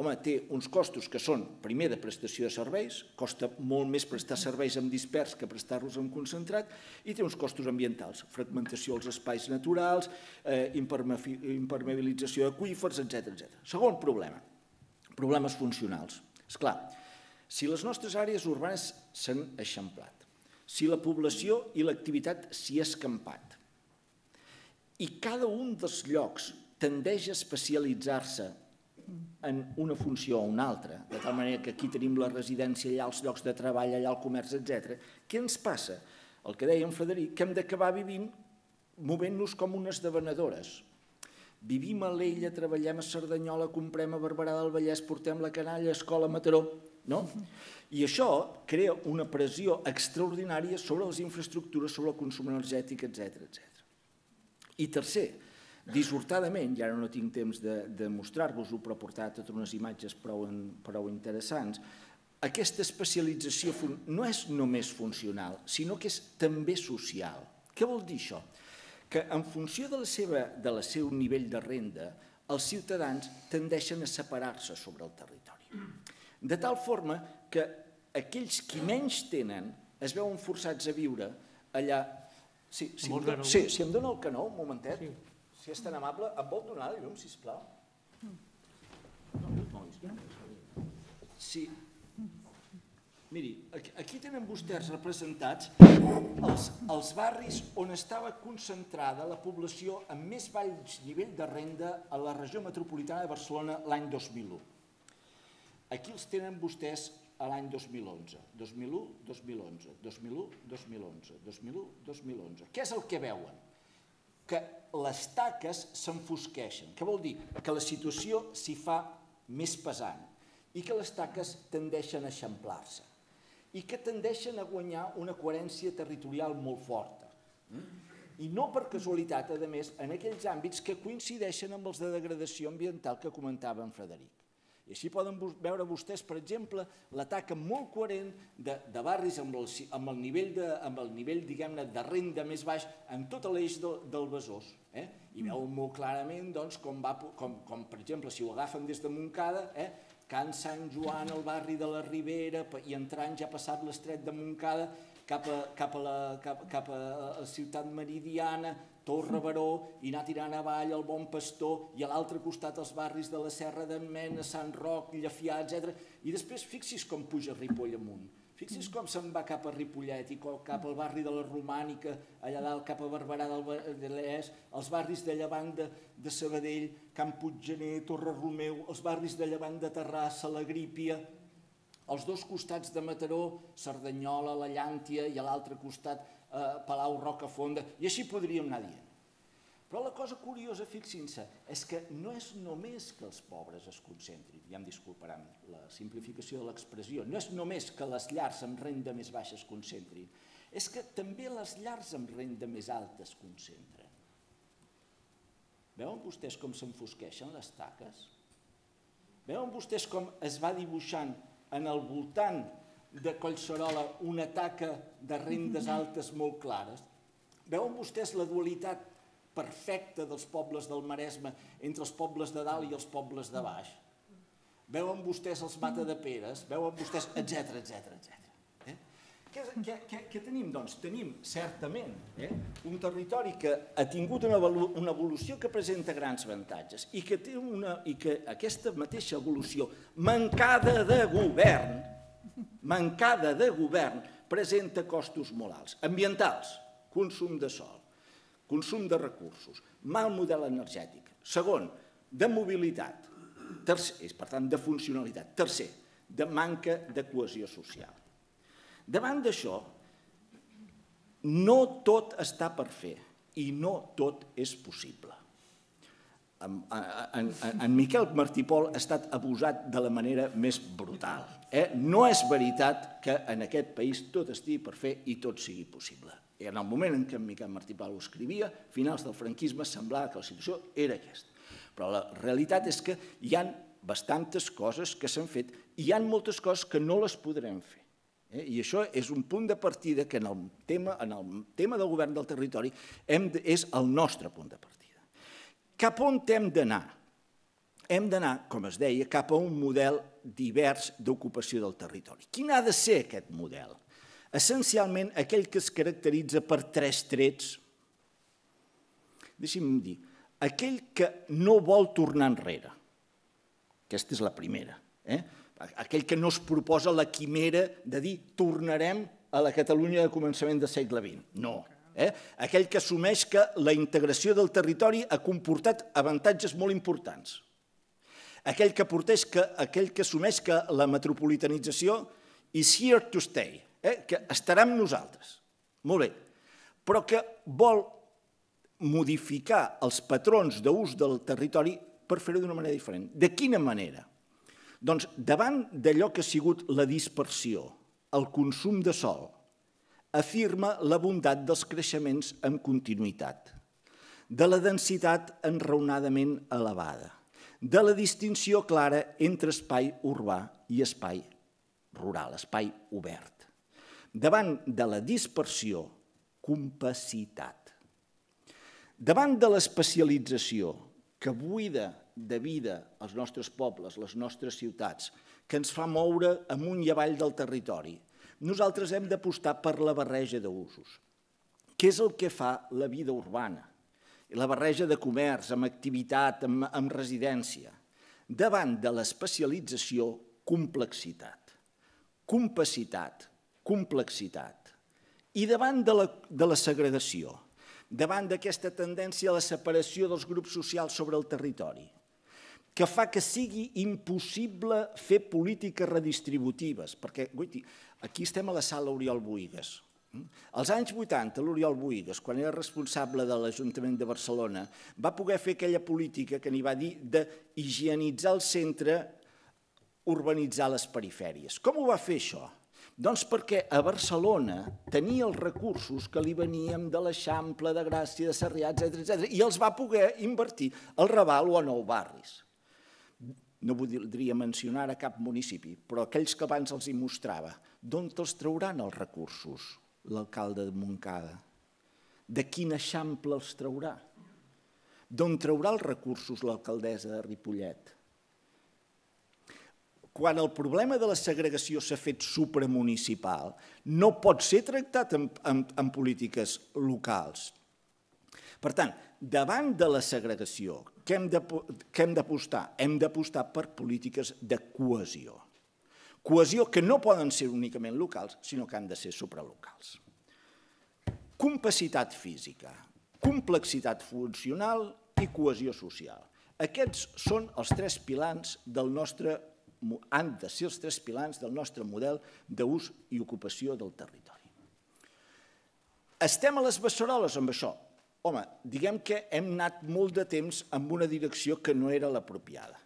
Home, té uns costos que són, primer, de prestació de serveis, costa molt més prestar serveis en dispers que prestar-los en concentrat, i té uns costos ambientals, fragmentació als espais naturals, eh, impermeabilització d'aquífers, etc etc. Segon problema, problemes funcionals. És clar, si les nostres àrees urbanes s'han eixamplat, si la població i l'activitat s'hi ha escampat, i cada un dels llocs tendeix a especialitzar-se en una funció o una altra, de tal manera que aquí tenim la residència, allà els llocs de treball, allà el comerç, etc. Què ens passa? El que deia en Frederic, que hem d'acabar vivint movent-nos com unes devenedores. Vivim a l'Ella, treballem a Cerdanyola, comprem a Barberà del Vallès, portem la canalla a Escola Mataró, no? I això crea una pressió extraordinària sobre les infraestructures, sobre el consum energètic, etc etc. I tercer, Dissortadament, i ara no tinc temps de, de mostrar-vos-ho, però portar totes unes imatges prou, prou interessants, aquesta especialització no és només funcional, sinó que és també social. Què vol dir això? Que en funció de la seva, de la seu nivell de renda, els ciutadans tendeixen a separar-se sobre el territori. De tal forma que aquells qui menys tenen es veuen forçats a viure allà... Sí, si, em, sí, si em dóna el canó, un momentet... Sí. Si és tan amable, em vol donar la llum, sisplau? Sí. Miri, aquí tenen vostès representats els, els barris on estava concentrada la població amb més baix nivell de renda a la regió metropolitana de Barcelona l'any 2001. Aquí els tenen vostès a l'any 2011, 2001, 2011, 2001, 2011, 2001, 2011. Què és el que veuen? que les taques s'enfosqueixen. Què vol dir? Que la situació s'hi fa més pesant i que les taques tendeixen a eixamplar-se i que tendeixen a guanyar una coherència territorial molt forta. I no per casualitat, a més, en aquells àmbits que coincideixen amb els de degradació ambiental que comentava en Frederic. I així poden veure vostès, per exemple, l'atac molt coherent de, de barris amb el, amb el nivell, de, amb el nivell diguem-ne, de renda més baix en tot l'eix del, Besòs. Eh? I mm. veuen molt clarament doncs, com, va, com, com, per exemple, si ho agafen des de Montcada, eh? Can Sant Joan, el barri de la Ribera, i entrant ja passat l'estret de Montcada cap a, cap, a la, cap a la ciutat meridiana, Torre Baró, i anar tirant avall el Bon Pastor, i a l'altre costat els barris de la Serra d'en Mena, Sant Roc, Llefià, etc. I després fixis com puja Ripoll amunt. Fixi's com se'n va cap a Ripollet i cap al barri de la Romànica, allà dalt cap a Barberà del Vallès, els barris de Llevant de, de Sabadell, Puiggener, Torre Romeu, els barris de Llevant de Terrassa, la Grípia, els dos costats de Mataró, Cerdanyola, la Llàntia i a l'altre costat eh, Palau Rocafonda, i així podríem anar dient. Però la cosa curiosa, fixin-se, és que no és només que els pobres es concentrin, ja em disculparan la simplificació de l'expressió, no és només que les llars amb renda més baixa es concentrin, és que també les llars amb renda més alta es concentren. Veuen vostès com s'enfosqueixen les taques? Veuen vostès com es va dibuixant en el voltant de Collserola una taca de rendes mm-hmm. altes molt clares. Veuen vostès la dualitat perfecta dels pobles del Maresme entre els pobles de dalt i els pobles de baix? Veuen vostès els mm-hmm. mata de peres? Veuen vostès, etc etc etc. Què, què, què, què tenim? Doncs tenim, certament, eh, un territori que ha tingut una, una evolució que presenta grans avantatges i que, té una, i que aquesta mateixa evolució mancada de govern mancada de govern presenta costos molt alts. Ambientals, consum de sol, consum de recursos, mal model energètic. Segon, de mobilitat. Tercer, és, per tant, de funcionalitat. Tercer, de manca de cohesió social. Davant d'això, no tot està per fer i no tot és possible en, en Miquel Pol ha estat abusat de la manera més brutal. Eh? No és veritat que en aquest país tot estigui per fer i tot sigui possible. I en el moment en què en Miquel Pol ho escrivia, finals del franquisme semblava que la situació era aquesta. Però la realitat és que hi han bastantes coses que s'han fet i hi han moltes coses que no les podrem fer. Eh? I això és un punt de partida que en el tema, en el tema del govern del territori hem és el nostre punt de partida. Cap on hem d'anar? Hem d'anar, com es deia, cap a un model divers d'ocupació del territori. Quin ha de ser aquest model? Essencialment aquell que es caracteritza per tres trets. Deixi'm dir, aquell que no vol tornar enrere. Aquesta és la primera. Eh? Aquell que no es proposa la quimera de dir tornarem a la Catalunya de començament del segle XX. No, eh? aquell que assumeix que la integració del territori ha comportat avantatges molt importants, aquell que, porteix que, aquell que assumeix que la metropolitanització is here to stay, eh? que estarà amb nosaltres, molt bé, però que vol modificar els patrons d'ús del territori per fer-ho d'una manera diferent. De quina manera? Doncs davant d'allò que ha sigut la dispersió, el consum de sol, afirma la bondat dels creixements amb continuïtat, de la densitat enraonadament elevada, de la distinció clara entre espai urbà i espai rural, espai obert, davant de la dispersió, compacitat. Davant de l'especialització que buida de vida els nostres pobles, les nostres ciutats, que ens fa moure amunt i avall del territori, nosaltres hem d'apostar per la barreja d'usos. Què és el que fa la vida urbana? La barreja de comerç, amb activitat, amb, amb residència. Davant de l'especialització, complexitat. Compacitat, complexitat. I davant de la, de la segregació, davant d'aquesta tendència a la separació dels grups socials sobre el territori, que fa que sigui impossible fer polítiques redistributives, perquè, guaiti, Aquí estem a la sala Oriol Boigues. Als anys 80, l'Oriol Boigues, quan era responsable de l'Ajuntament de Barcelona, va poder fer aquella política que n'hi va dir de higienitzar el centre, urbanitzar les perifèries. Com ho va fer això? Doncs perquè a Barcelona tenia els recursos que li veníem de l'Eixample, de Gràcia, de Sarrià, etc etc i els va poder invertir al Raval o a Nou Barris no voldria mencionar a cap municipi, però aquells que abans els hi mostrava, D'on els trauran els recursos, l'alcalde de Montcada? De quin eixample els traurà? D'on traurà els recursos l'alcaldessa de Ripollet? Quan el problema de la segregació s'ha fet supramunicipal, no pot ser tractat en, en, en polítiques locals. Per tant, davant de la segregació, què hem d'apostar? Hem d'apostar per polítiques de cohesió cohesió que no poden ser únicament locals, sinó que han de ser supralocals. Compacitat física, complexitat funcional i cohesió social. Aquests són els tres pilans del nostre han de ser els tres pilans del nostre model d'ús i ocupació del territori. Estem a les Bessaroles amb això. Home, diguem que hem anat molt de temps amb una direcció que no era l'apropiada.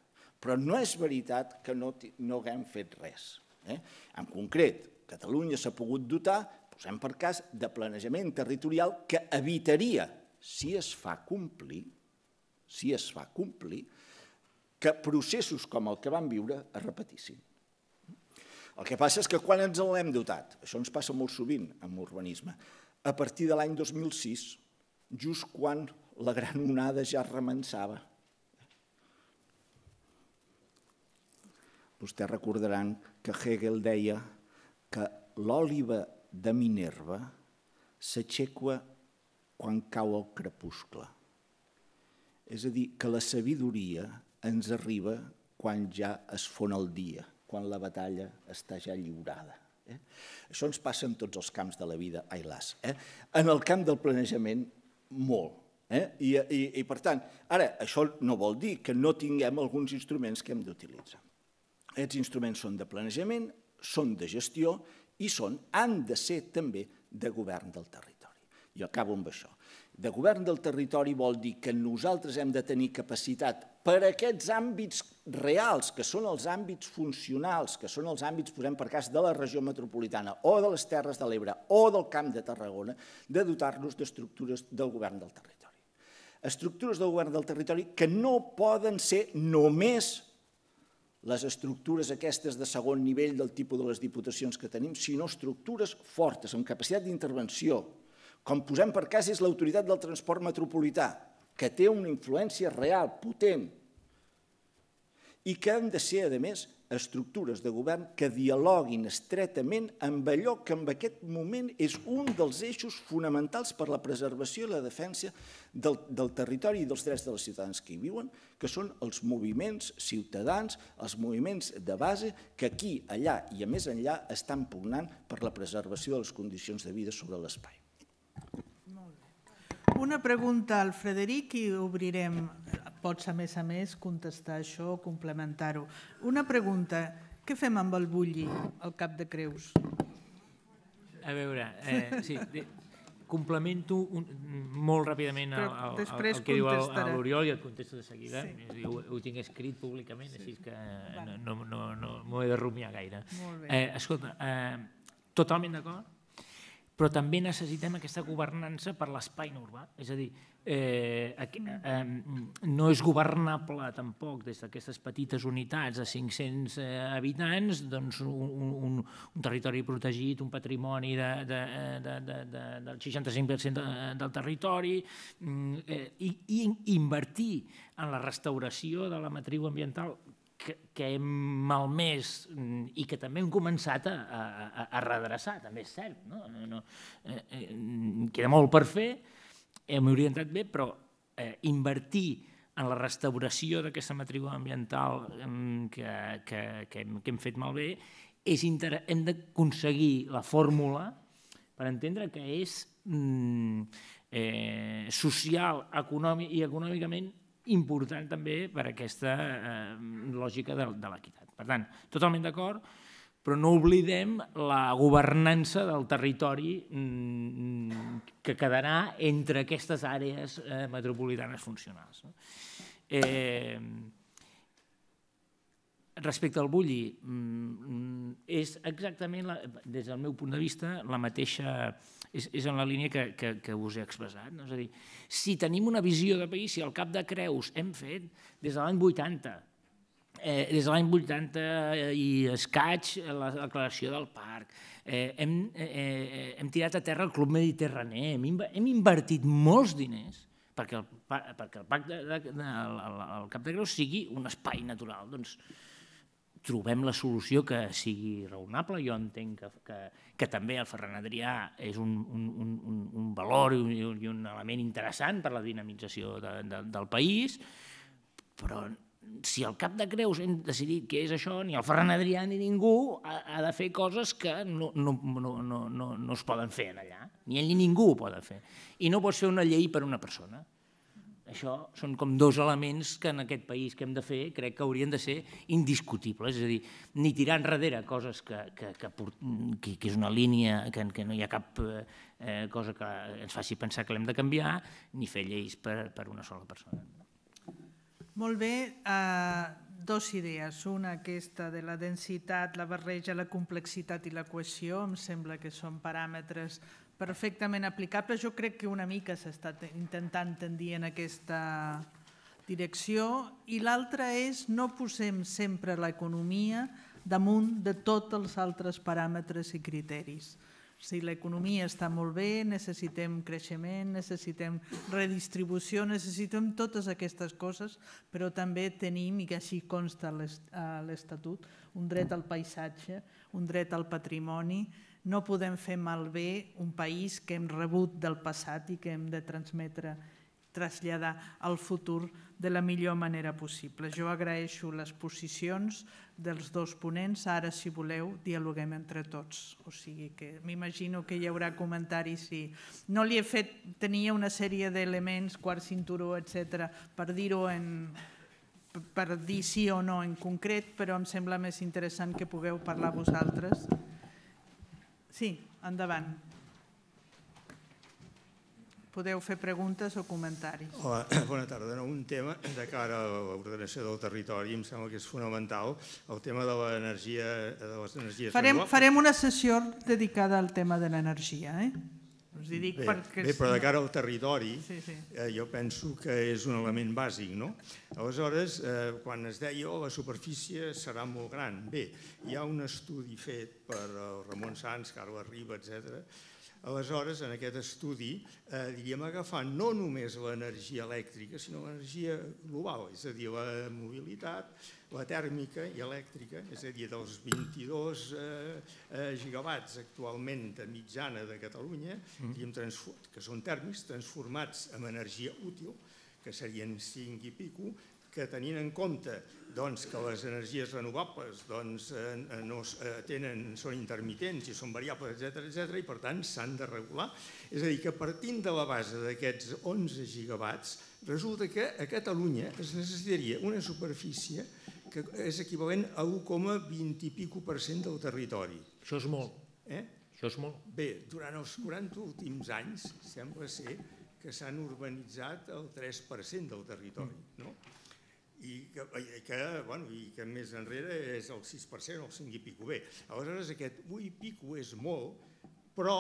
Però no és veritat que no, no haguem fet res. Eh? En concret, Catalunya s'ha pogut dotar, posem per cas, de planejament territorial que evitaria, si es fa complir, si es fa complir, que processos com el que vam viure es repetissin. El que passa és que quan ens l'hem dotat, això ens passa molt sovint amb urbanisme, a partir de l'any 2006, just quan la gran onada ja remensava, Vostès recordaran que Hegel deia que l'òliva de Minerva s'aixequa quan cau el crepuscle. És a dir, que la sabidoria ens arriba quan ja es fon el dia, quan la batalla està ja lliurada. Eh? Això ens passa en tots els camps de la vida, ai las. Eh? En el camp del planejament, molt. Eh? I, i, I per tant, ara, això no vol dir que no tinguem alguns instruments que hem d'utilitzar. Aquests instruments són de planejament, són de gestió i són, han de ser també de govern del territori. I acabo amb això. De govern del territori vol dir que nosaltres hem de tenir capacitat per aquests àmbits reals, que són els àmbits funcionals, que són els àmbits, posem per cas, de la regió metropolitana o de les Terres de l'Ebre o del Camp de Tarragona, de dotar-nos d'estructures del govern del territori. Estructures del govern del territori que no poden ser només les estructures aquestes de segon nivell del tipus de les diputacions que tenim, sinó estructures fortes, amb capacitat d'intervenció, com posem per cas és l'autoritat del transport metropolità, que té una influència real, potent, i que han de ser, a més, estructures de govern que dialoguin estretament amb allò que en aquest moment és un dels eixos fonamentals per la preservació i la defensa del, territori i dels drets dels ciutadans que hi viuen, que són els moviments ciutadans, els moviments de base que aquí, allà i a més enllà estan pugnant per la preservació de les condicions de vida sobre l'espai.
Una pregunta al Frederic i obrirem. Pots, a més a més, contestar això o complementar-ho. Una pregunta. Què fem amb el bulli, al cap de creus?
A veure, eh, sí,
complemento un,
molt ràpidament el, el, el, el que diu l'Oriol i et contesto de seguida. Sí. ho, ho tinc escrit públicament, sí. així que eh, no, no, no, no m'ho he de rumiar gaire. Eh, escolta, eh, totalment d'acord però també necessitem aquesta governança per l'espai urbà. És a dir, eh, aquí, eh, no és governable tampoc des d'aquestes petites unitats de 500 eh, habitants doncs un, un, un territori protegit, un patrimoni de, de, de, de, de, del 65% de, del territori mm, eh, i, i invertir en la restauració de la matriu ambiental que, que hem malmès mm, i que també hem començat a, a, a redreçar, també és cert. No? No, no, eh, eh mm, queda molt per fer, eh, hem orientat bé, però eh, invertir en la restauració d'aquesta matriu ambiental mm, que, que, que, hem, que hem fet malbé, és inter... hem d'aconseguir la fórmula per entendre que és mm, eh, social econòmic i econòmicament important també per aquesta eh, lògica de, de l'equitat. Per tant, totalment d'acord, però no oblidem la governança del territori mm, que quedarà entre aquestes àrees eh, metropolitanes funcionals. No? Eh, Respecte al bulli, mm, és exactament, la, des del meu punt de vista, la mateixa, és, és en la línia que, que, que us he expressat. No? És a dir, si tenim una visió de país, si al cap de Creus hem fet des de l'any 80, eh, des de l'any 80 eh, i escaig, eh, la declaració del parc, eh, hem, eh, eh, hem tirat a terra el Club Mediterrani, hem, hem invertit molts diners perquè el, perquè el, parc de, de, de, el, el Cap de Creus sigui un espai natural. Doncs, trobem la solució que sigui raonable. Jo entenc que, que, que també el Ferran Adrià és un, un, un, un valor i un, i un element interessant per a la dinamització de, de, del país, però si el cap de creus hem decidit què és això, ni el Ferran Adrià ni ningú ha, ha de fer coses que no, no, no, no, no, no es poden fer allà. Ni ell ni ningú ho poden fer. I no pots fer una llei per una persona. Això són com dos elements que en aquest país que hem de fer crec que haurien de ser indiscutibles, és a dir, ni tirar enrere coses que, que, que, que, que és una línia que, que no hi ha cap eh, eh, cosa que ens faci pensar que l'hem de canviar, ni fer lleis per, per una sola persona.
Molt bé, uh, dos idees. Una, aquesta de la densitat, la barreja, la complexitat i la cohesió. Em sembla que són paràmetres perfectament aplicable. Jo crec que una mica s'està intentant tendir en aquesta direcció i l'altra és no posem sempre l'economia damunt de tots els altres paràmetres i criteris. Si l'economia està molt bé, necessitem creixement, necessitem redistribució, necessitem totes aquestes coses, però també tenim, i que així consta l'Estatut, un dret al paisatge, un dret al patrimoni, no podem fer malbé un país que hem rebut del passat i que hem de transmetre, traslladar al futur de la millor manera possible. Jo agraeixo les posicions dels dos ponents. Ara, si voleu, dialoguem entre tots. O sigui que m'imagino que hi haurà comentaris. I... no li he fet, tenia una sèrie d'elements, quart cinturó, etc., per dir-ho en per dir sí o no en concret, però em sembla més interessant que pugueu parlar vosaltres Sí, endavant. Podeu fer preguntes o comentaris. Hola,
bona tarda. un tema de cara a l'ordenació del territori, em sembla que és fonamental, el tema de l'energia, de les energies... Farem, farem una
sessió dedicada al tema de l'energia, eh? Us hi dic bé, perquè... Bé, però de cara al
territori, sí, sí. Eh, jo penso que és un element bàsic, no? Aleshores, eh, quan es deia oh, la superfície serà molt gran, bé, hi ha un estudi fet per el Ramon Sanz, Carles Riba, etc. Aleshores, en aquest estudi, eh, diríem agafar no només l'energia elèctrica, sinó l'energia global, és a dir, la mobilitat, la tèrmica i elèctrica, és a dir, dels 22 eh, eh, gigawatts actualment de mitjana de Catalunya, mm. que són tèrmics transformats en energia útil, que serien 5 i pico, que tenint en compte doncs, que les energies renovables doncs, eh, no, eh, tenen, són intermitents i són variables, etc etc i per tant s'han de regular. És a dir, que partint de la base d'aquests 11 gigawatts, resulta que a Catalunya es necessitaria una superfície que és equivalent a 1,20 i pico per cent del territori. Això és molt. Eh? Això és molt. Bé, durant els 40 últims anys sembla ser que s'han urbanitzat el 3% del territori, mm. no? i que, i que, bueno, i que més enrere és el 6% o el 5 i pico. Bé, aleshores aquest 8 i pico és molt, però,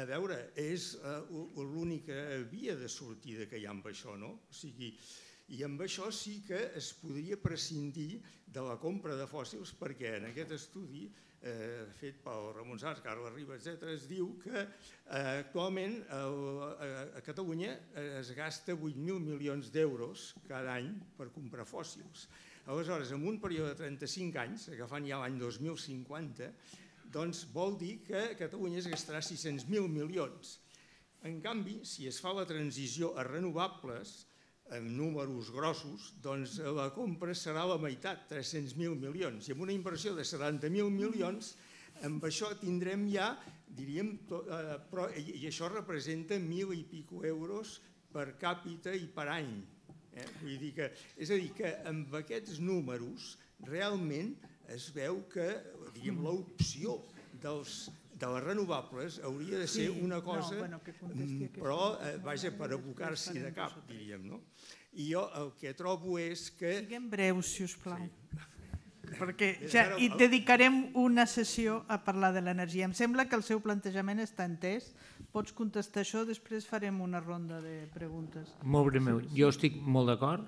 a veure, és uh, l'única via de sortida que hi ha amb això, no? O sigui, i amb això sí que es podria prescindir de la compra de fòssils perquè en aquest estudi eh, fet pel Ramon Sars, Carles Riba, etc., es diu que eh, actualment el, a Catalunya eh, es gasta 8.000 milions d'euros cada any per comprar fòssils. Aleshores, en un període de 35 anys, agafant ja l'any 2050, doncs vol dir que Catalunya es gastarà 600.000 milions. En canvi, si es fa la transició a renovables, en números grossos, doncs eh, la compra serà la meitat, 300.000 milions, i amb una inversió de 70.000 milions, amb això tindrem ja, diríem, eh, i, això representa mil i pico euros per càpita i per any. Eh? Vull dir que, és a dir, que amb aquests números realment es veu que, diríem, l'opció dels de les renovables hauria de ser una cosa, mm, però eh, vaja, per abocar-s'hi de cap, diríem. No? I jo el que trobo és que... Siguem breus,
si us plau. Perquè ja hi dedicarem una sessió a parlar de l'energia. Em sembla que el seu plantejament està entès. Pots contestar això, després farem una ronda de preguntes.
Molt bé, Jo estic molt d'acord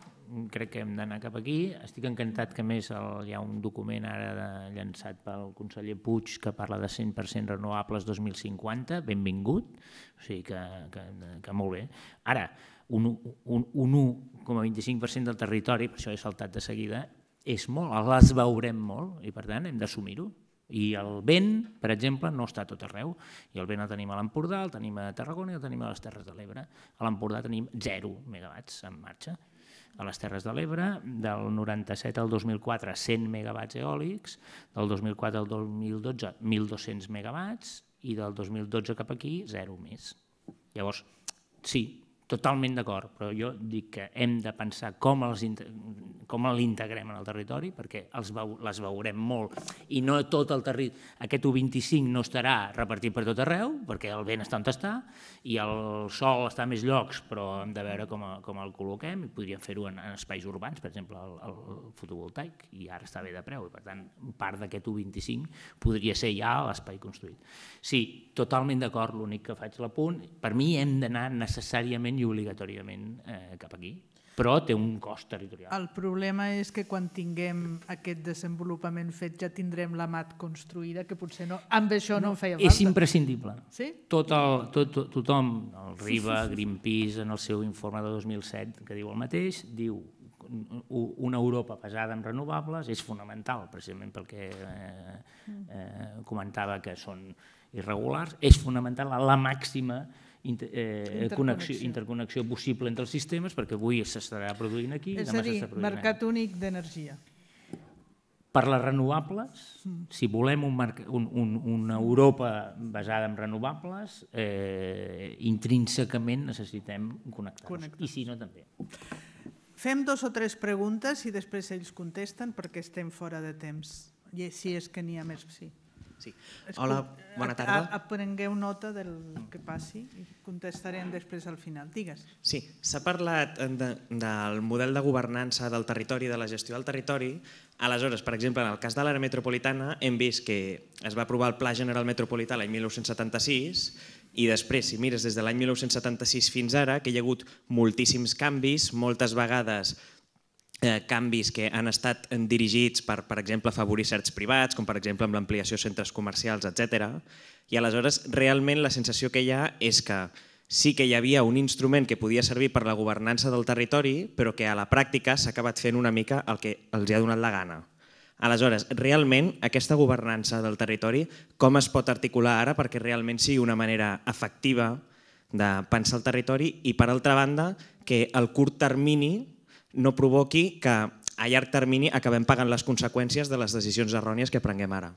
crec que hem d'anar cap aquí. Estic encantat que més el, hi ha un document ara de, llançat pel conseller Puig que parla de 100% renovables 2050, benvingut, o sigui que, que, que molt bé. Ara, un, un, un 1,25% del territori, per això he saltat de seguida, és molt, les veurem molt i per tant hem d'assumir-ho. I el vent, per exemple, no està a tot arreu. I el vent el tenim a l'Empordà, el tenim a Tarragona i el tenim a les Terres de l'Ebre. A l'Empordà tenim 0 megawatts en marxa a les Terres de l'Ebre, del 97 al 2004 100 megawatts eòlics, del 2004 al 2012 1.200 megawatts i del 2012 cap aquí zero més. Llavors, sí, Totalment d'acord, però jo dic que hem de pensar com, els, com l'integrem en el territori, perquè els les veurem molt, i no tot el territori, aquest U25 no estarà repartit per tot arreu, perquè el vent està on està, i el sol està a més llocs, però hem de veure com, com el col·loquem, i podríem fer-ho en, en espais urbans, per exemple el, el fotovoltaic, i ara està bé de preu, i per tant part d'aquest U25 podria ser ja l'espai construït. Sí, totalment d'acord, l'únic que faig l'apunt, per mi hem d'anar necessàriament vingui obligatòriament eh, cap aquí però té un cost territorial.
El problema és que quan tinguem aquest desenvolupament fet ja tindrem la mat construïda, que potser no, amb això no, no en feia falta. És imprescindible.
Sí? Tot el, tot, to, tothom, el Riba, sí, sí, sí. Greenpeace, en el seu informe de 2007, que diu el mateix, diu una Europa pesada en renovables és fonamental, precisament pel que eh, eh, comentava que són irregulars, és fonamental a la màxima eh, inter, eh, eh interconnexió. Connexió, interconnexió possible entre els sistemes, perquè avui s'estarà produint aquí És a dir, produint mercat
únic d'energia.
Per les renovables, mm. si volem un un, un, una Europa basada en renovables, eh, intrínsecament necessitem connectar-nos. I si no, també.
Fem dos o tres preguntes i després ells contesten perquè estem fora de temps. I si és que n'hi ha més, sí. Sí. Hola, bona tarda. Prengueu nota del que passi i contestarem després al final. Digues.
Sí, s'ha parlat eh, de, del model de governança del territori, de la gestió del territori. Aleshores, per exemple, en el cas de l'àrea metropolitana hem vist que es va aprovar el Pla General Metropolità l'any 1976 i després, si mires des de l'any 1976 fins ara, que hi ha hagut moltíssims canvis, moltes vegades eh, canvis que han estat dirigits per, per exemple, afavorir certs privats, com per exemple amb l'ampliació de centres comercials, etc. I aleshores realment la sensació que hi ha és que sí que hi havia un instrument que podia servir per la governança del territori, però que a la pràctica s'ha acabat fent una mica el que els hi ha donat la gana. Aleshores, realment, aquesta governança del territori, com es pot articular ara perquè realment sigui una manera efectiva de pensar el territori i, per altra banda, que el curt termini no provoqui que a llarg termini acabem pagant les conseqüències de les decisions errònies que prenguem ara.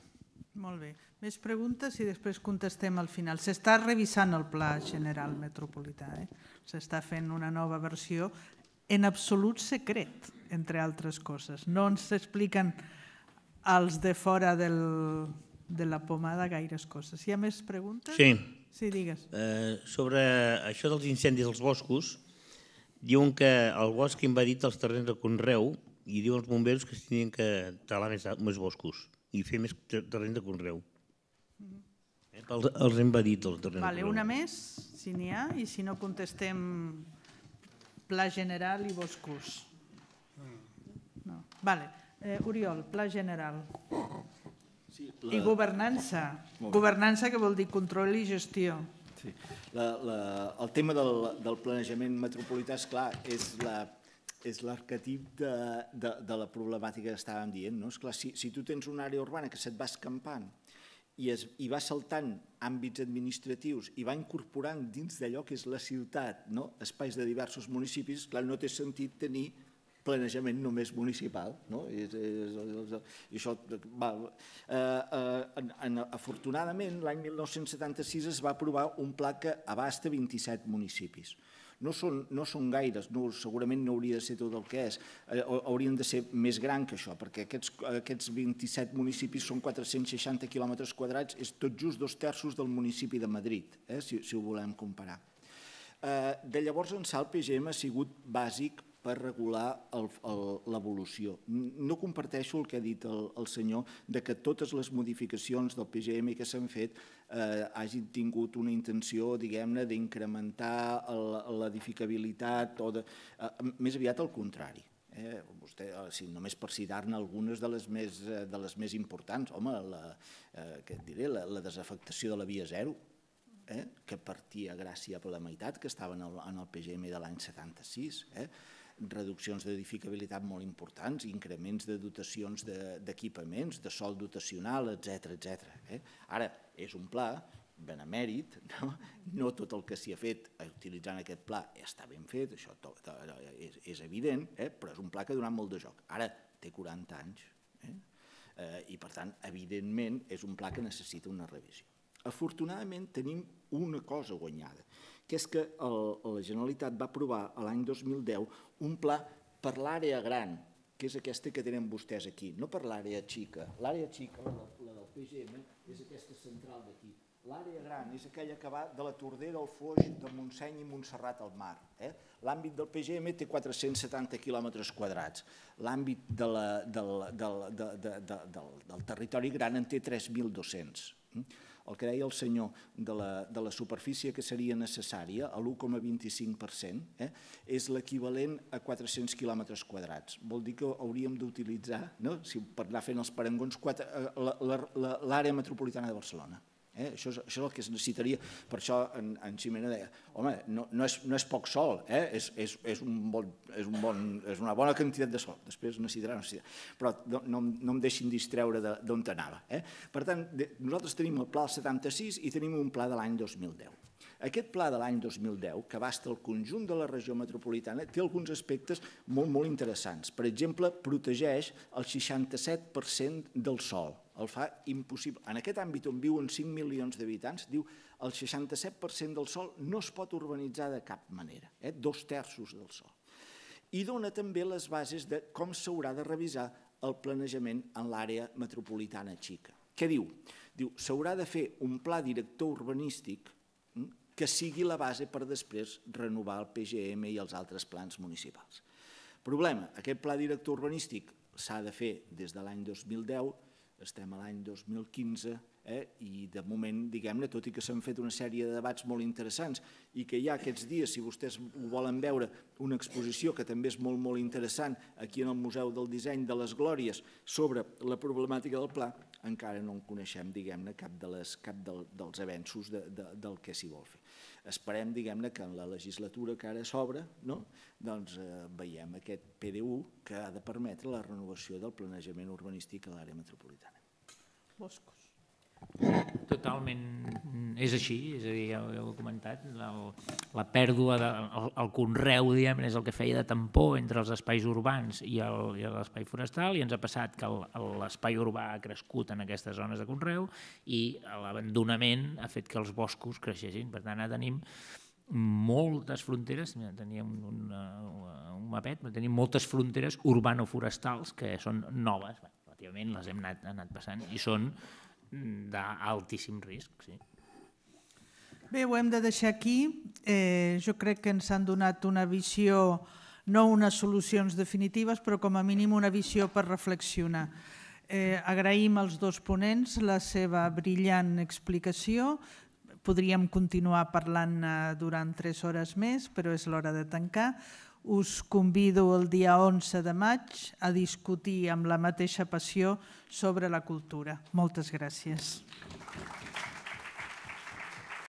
Molt bé. Més preguntes i després contestem al final. S'està revisant el Pla General Metropolità. Eh? S'està fent una nova versió en absolut secret, entre altres coses. No ens expliquen als de fora del, de la pomada gaires coses. Hi ha més preguntes? Sí. Sí, digues.
Eh, sobre això dels incendis als boscos, Diuen que el bosc
ha invadit els terrenys de Conreu i diuen els bombers que s'havien que talar més, més boscos i fer més terreny de Conreu. Mm -hmm. eh, els, els hem invadit els terrenys vale, de Conreu. Una
més, si n'hi ha, i si no contestem pla general i boscos. Mm. No. Vale. Eh, Oriol, pla general. Sí, la... I governança. Governança que vol dir control i gestió.
Sí la, la, el tema del, del planejament metropolità, és clar, és la és l'arquetip de, de, de la problemàtica que estàvem dient. No? Esclar, si, si tu tens una àrea urbana que se't va escampant i, es, i va saltant àmbits administratius i va incorporant dins d'allò que és la ciutat no? espais de diversos municipis, clar, no té sentit tenir planejament només municipal. No? I, és, és, i això, va, eh, eh, en, afortunadament, l'any 1976 es va aprovar un pla que abasta 27 municipis. No són, no són gaires, no, segurament no hauria de ser tot el que és, eh, haurien de ser més gran que això, perquè aquests, aquests 27 municipis són 460 quilòmetres quadrats, és tot just dos terços del municipi de Madrid, eh, si, si ho volem comparar. Eh, de llavors en el PGM ha sigut bàsic per regular l'evolució. No comparteixo el que ha dit el, el senyor de que totes les modificacions del PGM que s'han fet eh, hagin tingut una intenció, diguem-ne, d'incrementar l'edificabilitat o de... Eh, més aviat el contrari. Eh? Vostè, eh, si només per citar-ne algunes de les, més, eh, de les més importants, home, la, eh, què diré, la, la desafectació de la via zero, eh? que partia gràcia per la meitat, que estava en el, en el PGM de l'any 76, eh? reduccions d'edificabilitat molt importants, increments de dotacions d'equipaments, de, sol dotacional, etc etc. Eh? Ara, és un pla benemèrit, no? no tot el que s'hi ha fet utilitzant aquest pla està ben fet, això és, és evident, eh? però és un pla que ha donat molt de joc. Ara té 40 anys eh? Eh, i, per tant, evidentment és un pla que necessita una revisió. Afortunadament tenim una cosa guanyada, que és que el, la Generalitat va aprovar l'any 2010 un pla per l'àrea gran, que és aquesta que tenen vostès aquí, no per l'àrea xica. L'àrea xica, la, la del PGM, és aquesta central d'aquí. L'àrea gran és aquella que va de la Tordera al Foix, de Montseny i Montserrat al mar. Eh? L'àmbit del PGM té 470 quilòmetres quadrats. L'àmbit de de de del territori gran en té 3.200 el que deia el senyor de la, de la superfície que seria necessària, a l'1,25%, eh, és l'equivalent a 400 quilòmetres quadrats. Vol dir que hauríem d'utilitzar, no? si per anar fent els parangons, eh, l'àrea metropolitana de Barcelona. Eh? Això, és, això és el que es necessitaria, per això en, en Ximena deia, home, no, no, és, no és poc sol, eh? és, és, és, un bon, és, un bon, és una bona quantitat de sol, després necessitarà, necessitarà. però no, no, no em deixin distreure d'on de, anava. Eh? Per tant, de, nosaltres tenim el pla del 76 i tenim un pla de l'any 2010. Aquest pla de l'any 2010, que abasta el conjunt de la regió metropolitana, té alguns aspectes molt, molt interessants. Per exemple, protegeix el 67% del sol, el fa impossible. En aquest àmbit on viuen 5 milions d'habitants, diu el 67% del sol no es pot urbanitzar de cap manera, eh? dos terços del sol. I dona també les bases de com s'haurà de revisar el planejament en l'àrea metropolitana xica. Què diu? Diu, s'haurà de fer un pla director urbanístic hm, que sigui la base per després renovar el PGM i els altres plans municipals. Problema, aquest pla director urbanístic s'ha de fer des de l'any 2010, estem a l'any 2015 eh? i de moment, diguem-ne, tot i que s'han fet una sèrie de debats molt interessants i que hi ha aquests dies, si vostès ho volen veure, una exposició que també és molt, molt interessant aquí en el Museu del Disseny de les Glòries sobre la problemàtica del pla, encara no en coneixem, diguem-ne, cap, de les, cap del, dels avenços de, de, del que s'hi vol fer. Esperem, diguem-ne, que en la legislatura que ara s'obre, no? doncs eh, veiem aquest PDU que ha de permetre la renovació del planejament urbanístic a l'àrea metropolitana.
Boscos.
Totalment mm, és així, és a dir, ja ho heu comentat, el, la pèrdua, de, conreu diguem, és el que feia de tampó entre els espais urbans i l'espai forestal i ens ha passat que l'espai urbà ha crescut en aquestes zones de conreu i l'abandonament ha fet que els boscos creixessin. Per tant, ara tenim moltes fronteres, mira, teníem un, un mapet, però tenim moltes fronteres urbano-forestals que són noves, relativament les hem anat, anat passant i són d'altíssim risc. Sí.
Bé, ho hem de deixar aquí. Eh, jo crec que ens han donat una visió, no unes solucions definitives, però com a mínim una visió per reflexionar. Eh, agraïm als dos ponents la seva brillant explicació. Podríem continuar parlant eh, durant tres hores més, però és l'hora de tancar us convido el dia 11 de maig a discutir amb la mateixa passió sobre la cultura. Moltes gràcies.